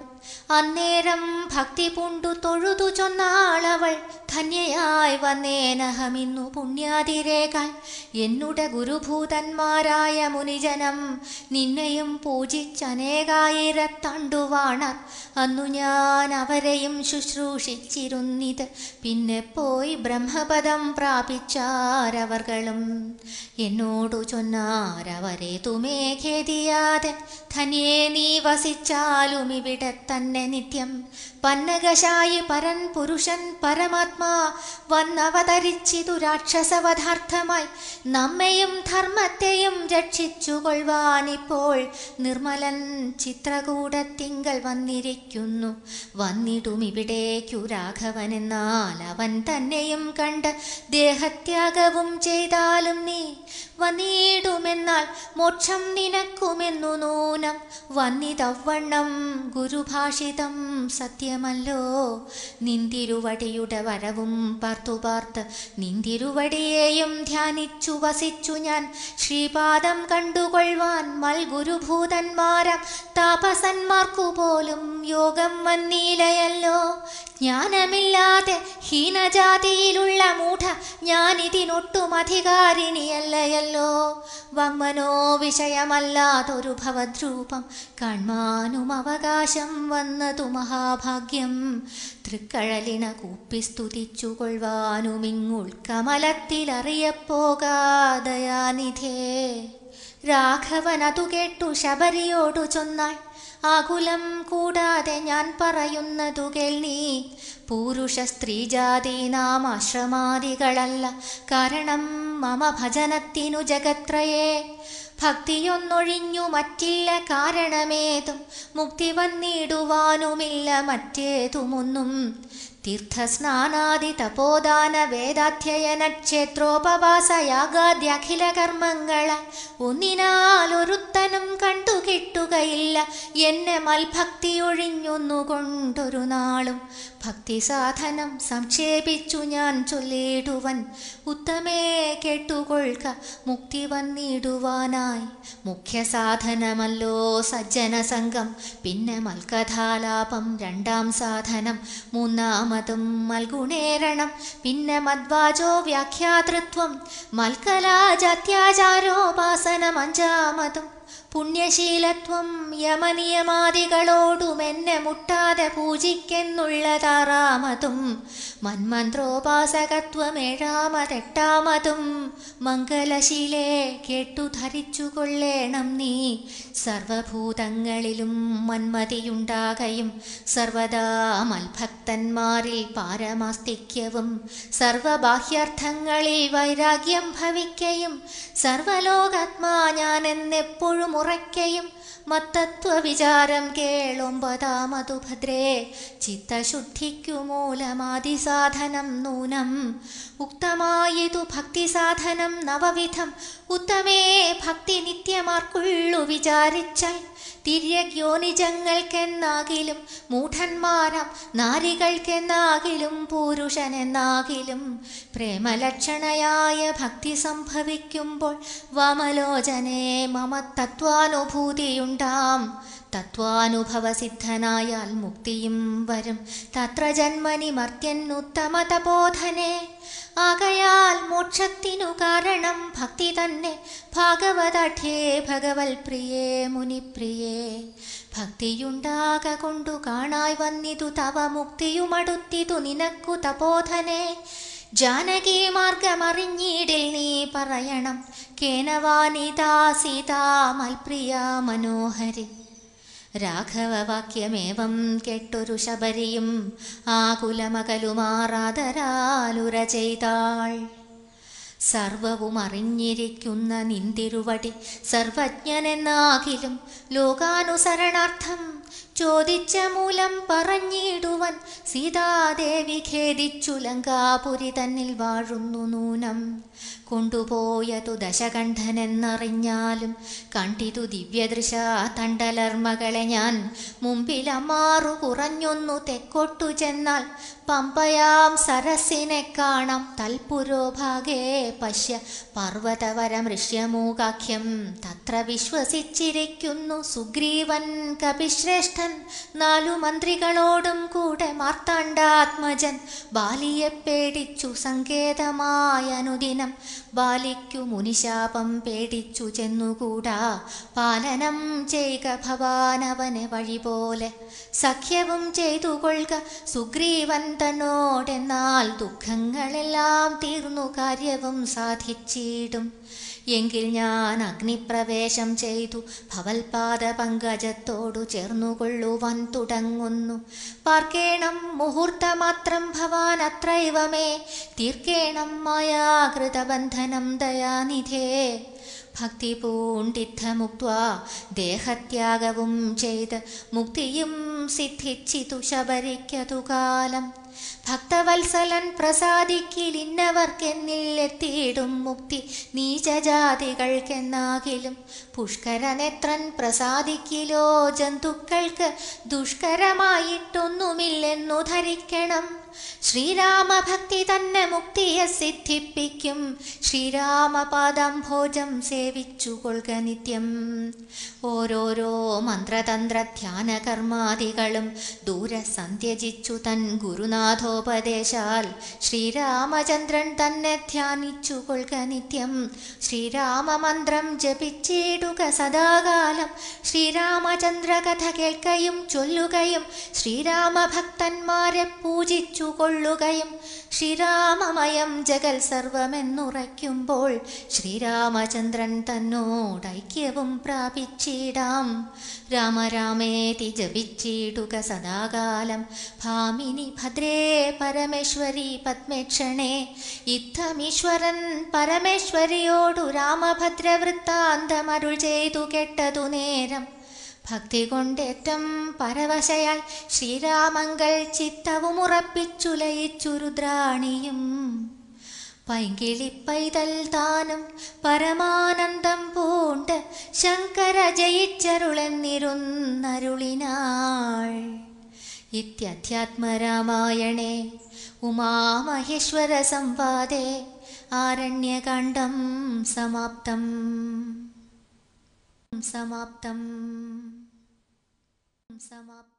അന്നേരം ഭക്തി പൂണ്ടു തൊഴുതു ചൊന്നാളവൾ ധന്യയായി വന്നേനഹമിന്നു പുണ്യാതിരേകൾ എന്നുടെ ഗുരുഭൂതന്മാരായ മുനിജനം നിന്നെയും പൂജിച്ചനേകായിരത്തണ്ടുവാണ അന്നു ഞാൻ അവരെയും ശുശ്രൂഷിച്ചിരുന്നിത് പിന്നെ പോയി ബ്രഹ്മപദം പ്രാപിച്ചാരവർകളും എന്നോടു ചൊന്നാരവരെ തുമേ ഖേദിയാതെ ധന്യേ നീ വസിച്ചാലും ഇവിടത്തെ തന്നെ നിത്യം പന്നകശായി പരൻ പുരുഷൻ പരമാത്മാ വന്നവതരിച്ചിതു രാക്ഷസവധാർത്ഥമായി നമ്മയും ധർമ്മത്തെയും രക്ഷിച്ചുകൊള്ളുവാനിപ്പോൾ നിർമ്മലൻ ചിത്രകൂടത്തിങ്കൽ വന്നിരിക്കുന്നു വന്നിടും ഇവിടേക്കു രാഘവനെന്നാൽ അവൻ തന്നെയും കണ്ട് ദേഹത്യാഗവും ചെയ്താലും നീ വന്നിടുമെന്നാൽ മോക്ഷം നിനക്കുമെന്നു നൂനം വന്നിതവണ്ണം ഗുരുഭാഷിതം സത്യമല്ലോ നിന്തിരുവടിയുടെ വരവും പാർത്തു പാർത്ത് നിന്തിരുവടിയെയും ധ്യാനിച്ചു വസിച്ചു ഞാൻ ശ്രീപാദം കണ്ടുകൊള്ളുവാൻ മൽഗുരുഭൂതന്മാരം താപസന്മാർക്കു പോലും യോഗം വന്നീലയല്ലോ ജ്ഞാനമില്ലാതെ ഹീനജാതിയിലുള്ള മൂഢ ഞാനിതിനൊട്ടും അധികാരിണിയല്ലയല്ലോ വമ്മനോ വിഷയമല്ലാതൊരു ഭവദ്രൂപം കാണുമാനും അവകാശം വന്നതു മഹാഭാഗ്യം തൃക്കഴലിന കൂപ്പി സ്തുതിച്ചു കൊള്ളുവാനുമിങ്ങുൾ കമലത്തിലറിയപ്പോകാ രാഘവനതു കേട്ടു ശബരിയോടു ചൊന്നാൾ ആകുലം കൂടാതെ ഞാൻ പറയുന്നതു കേൾനീ പൂരുഷ സ്ത്രീജാതി നാം ആശ്രമാദികളല്ല കാരണം മമ ഭജനത്തിനു ജഗത്രയേ ഭക്തിയൊന്നൊഴിഞ്ഞു മറ്റില്ല കാരണമേതും മുക്തി വന്നിടുവാനുമില്ല മറ്റേതുമൊന്നും തപോദാന തീർത്ഥസ്നാനാദിതപോദാനവേദാധ്യയനക്ഷേത്രോപവാസയാഗാദ്യഖിലകർമ്മങ്ങള കണ്ടു കണ്ടുകിട്ടുകയില്ല എന്നെ ഒഴിഞ്ഞൊന്നുകൊണ്ടൊരു നാളും ഭക്തി സാധനം സംക്ഷേപിച്ചു ഞാൻ ചൊല്ലിടുവൻ ഉത്തമേ കേട്ടുകൊൾക്ക മുക്തി വന്നിടുവാനായി മുഖ്യ സജ്ജന സംഘം പിന്നെ മൽക്കഥാലാപം രണ്ടാം സാധനം മൂന്നാമതും മൽഗുണേരണം പിന്നെ മദ്വാജോ വ്യാഖ്യാതൃത്വം മൽക്കലാജത്യാചാരോപാസനം അഞ്ചാമതും പുണ്യശീലത്വം യമനിയമാദികളോടുമെന്നെ മുട്ടാതെ പൂജിക്കെന്നുള്ളതാറാമതും മന്മന്ത്രോപാസകത്വമേഴാമതെട്ടാമതും മംഗലശീലേ കേട്ടു ധരിച്ചുകൊള്ളേണം നീ സർവഭൂതങ്ങളിലും മന്മതിയുണ്ടാകയും സർവദാ മൽഭക്തന്മാരിൽ പാരമാസ്തിക്യവും സർവബാഹ്യാർത്ഥങ്ങളിൽ വൈരാഗ്യം ഭവിക്കയും സർവലോകാത്മാ ഞാനെന്നെപ്പോഴും ഉറയ്ക്കയും മത്തത്വവിചാരം കേളൊമ്പതാമതു ഭദ്രേ ചിത്തശുദ്ധിക്കു സാധനം നൂനം ഉക്തമായതു സാധനം നവവിധം ഉത്തമേ ഭക്തി നിത്യമാർക്കുള്ളു വിചാരിച്ചാൽ തിര്യഗ്യോനിജങ്ങൾക്കെന്നാകിലും മൂഢന്മാരം നാരികൾക്കെന്നാകിലും പുരുഷനെന്നാകിലും പ്രേമലക്ഷണയായ ഭക്തി സംഭവിക്കുമ്പോൾ വമലോചനെ മമ തത്വാനുഭൂതിയുണ്ടാം തത്വാനുഭവസിദ്ധനായാൽ മുക്തിയും വരും തത്ര ജന്മനി മർത്യന്നുത്തമതബോധനെ ആകയാൽ മോക്ഷത്തിനു കാരണം ഭക്തി തന്നെ ഭാഗവതഠേ ഭഗവൽ പ്രിയേ മുനിപ്രിയേ ഭക്തിയുണ്ടാക കൊണ്ടു കാണായി വന്നിതു തവ മുക്തിയുമടുത്തിതു നിനക്കു തബോധനെ ജാനകി മാർഗമറിഞ്ഞിടിൽ നീ പറയണം കേനവാനിതാ സീതാ മൽപ്രിയ മനോഹരി രാഘവവാക്യമേവം കെട്ടൊരു ശബരിയും ആകുലമകലുമാറാതരാലുര ചെയ്താൾ സർവവും അറിഞ്ഞിരിക്കുന്ന നിന്തിരുവടി സർവജ്ഞനെന്നാകിലും ലോകാനുസരണാർത്ഥം ചോദിച്ച മൂലം പറഞ്ഞിടുവൻ സീതാദേവി ഖേദിച്ചു ലങ്കാപുരി തന്നിൽ വാഴുന്നു നൂനം കൊണ്ടുപോയതു ദശകണ്ഠനെന്നറിഞ്ഞാലും കണ്ടിതു ദിവ്യദൃശ തണ്ടലർമകളെ ഞാൻ മുമ്പിലമാറു കുറഞ്ഞൊന്നു തെക്കോട്ടു ചെന്നാൽ പമ്പയാം സരസിനെ കാണാം തൽപുരോഭാഗേ പശ്യ പർവ്വതവരം ഋഷ്യമൂകാഖ്യം തത്ര വിശ്വസിച്ചിരിക്കുന്നു സുഗ്രീവൻ കപിശ്രേഷ്ഠ നാലു മന്ത്രികളോടും കൂടെ മാർത്താണ്ഡാത്മജൻ ബാലിയെ പേടിച്ചു അനുദിനം ബാലിക്കു മുനിശാപം പേടിച്ചു ചെന്നുകൂടാ പാലനം ചെയ്യുക ഭവാനവനെ വഴി പോലെ സഖ്യവും ചെയ്തു കൊള്ളുക സുഗ്രീവൻ തന്നോടെന്നാൽ ദുഃഖങ്ങളെല്ലാം തീർന്നു കാര്യവും സാധിച്ചിടും എങ്കിൽ ഞാൻ അഗ്നിപ്രവേശം ചെയ്തു ഭവൽപാദ പങ്കജത്തോടു ചേർന്നുകൊള്ളുവാൻ തുടങ്ങുന്നു പാർക്കേണം മുഹൂർത്തമാത്രം ഭവാൻ അത്രൈവമേ തീർക്കേണം മായാകൃതബന്ധനം ദയാനിധേ ഭക്തി പൂണ്ടിദ്ധമുക്വാ ദേഹത്യാഗവും ചെയ്ത് മുക്തിയും സിദ്ധിച്ചിതു ശബരിക്കതു കാലം ഭക്തവത്സലൻ പ്രസാദിക്കിലിന്നവർക്കെന്നില്ലെത്തിയിടും മുക്തി നീചജാതികൾക്കെന്നാകിലും പുഷ്കരനെത്രൻ പ്രസാദിക്കിലോ ജന്തുക്കൾക്ക് ദുഷ്കരമായിട്ടൊന്നുമില്ലെന്നു ധരിക്കണം ശ്രീരാമഭക്തി തന്നെ മുക്തിയെ സിദ്ധിപ്പിക്കും ശ്രീരാമപാദം ഭോജം സേവിച്ചു കൊൾക നിത്യം ഓരോരോ മന്ത്രതന്ത്ര ധ്യാന കർമാദികളും ദൂരെ സന്ധ്യജിച്ചു തൻ ഗുരുനാഥോപദേശാൽ ശ്രീരാമചന്ദ്രൻ തന്നെ ധ്യാനിച്ചു കൊൾക നിത്യം ശ്രീരാമമന്ത്രം ജപിച്ചിടുക സദാകാലം ശ്രീരാമചന്ദ്ര കഥ കേൾക്കയും ചൊല്ലുകയും ശ്രീരാമഭക്തന്മാരെ പൂജിച്ചു കൊള്ളുകയും ശ്രീരാമമയം ജഗൽ സർവമെന്നുറയ്ക്കുമ്പോൾ ശ്രീരാമചന്ദ്രൻ തന്നോടൈക്യവും പ്രാപിച്ചിടാം രാമരാമേതി ജപിച്ചിടുക സദാകാലം ഭാമിനി ഭദ്രേ പരമേശ്വരി പത്മേക്ഷണേ ഇത്തമീശ്വരൻ പരമേശ്വരിയോടു രാമഭദ്രവൃത്താന്തമരുൾ ചെയ്തു കേട്ടതു നേരം ഭക്തി കൊണ്ടേറ്റം പരവശയാൽ ശ്രീരാമങ്കൽ ചിത്തവും ഉറപ്പിച്ചുലയിച്ചുരുദ്രാണിയും പൈതൽ താനും പരമാനന്ദം പൂണ്ട് ശങ്കര ജയിച്ചരുളെന്നിരുന്നരുളിനാൾ ഇത്യധ്യാത്മരാമായണേ ഉമാമഹേശ്വര സംവാദേ ആരണ്യകണ്ഠം സമാപ്തം സമാപ്തം Some up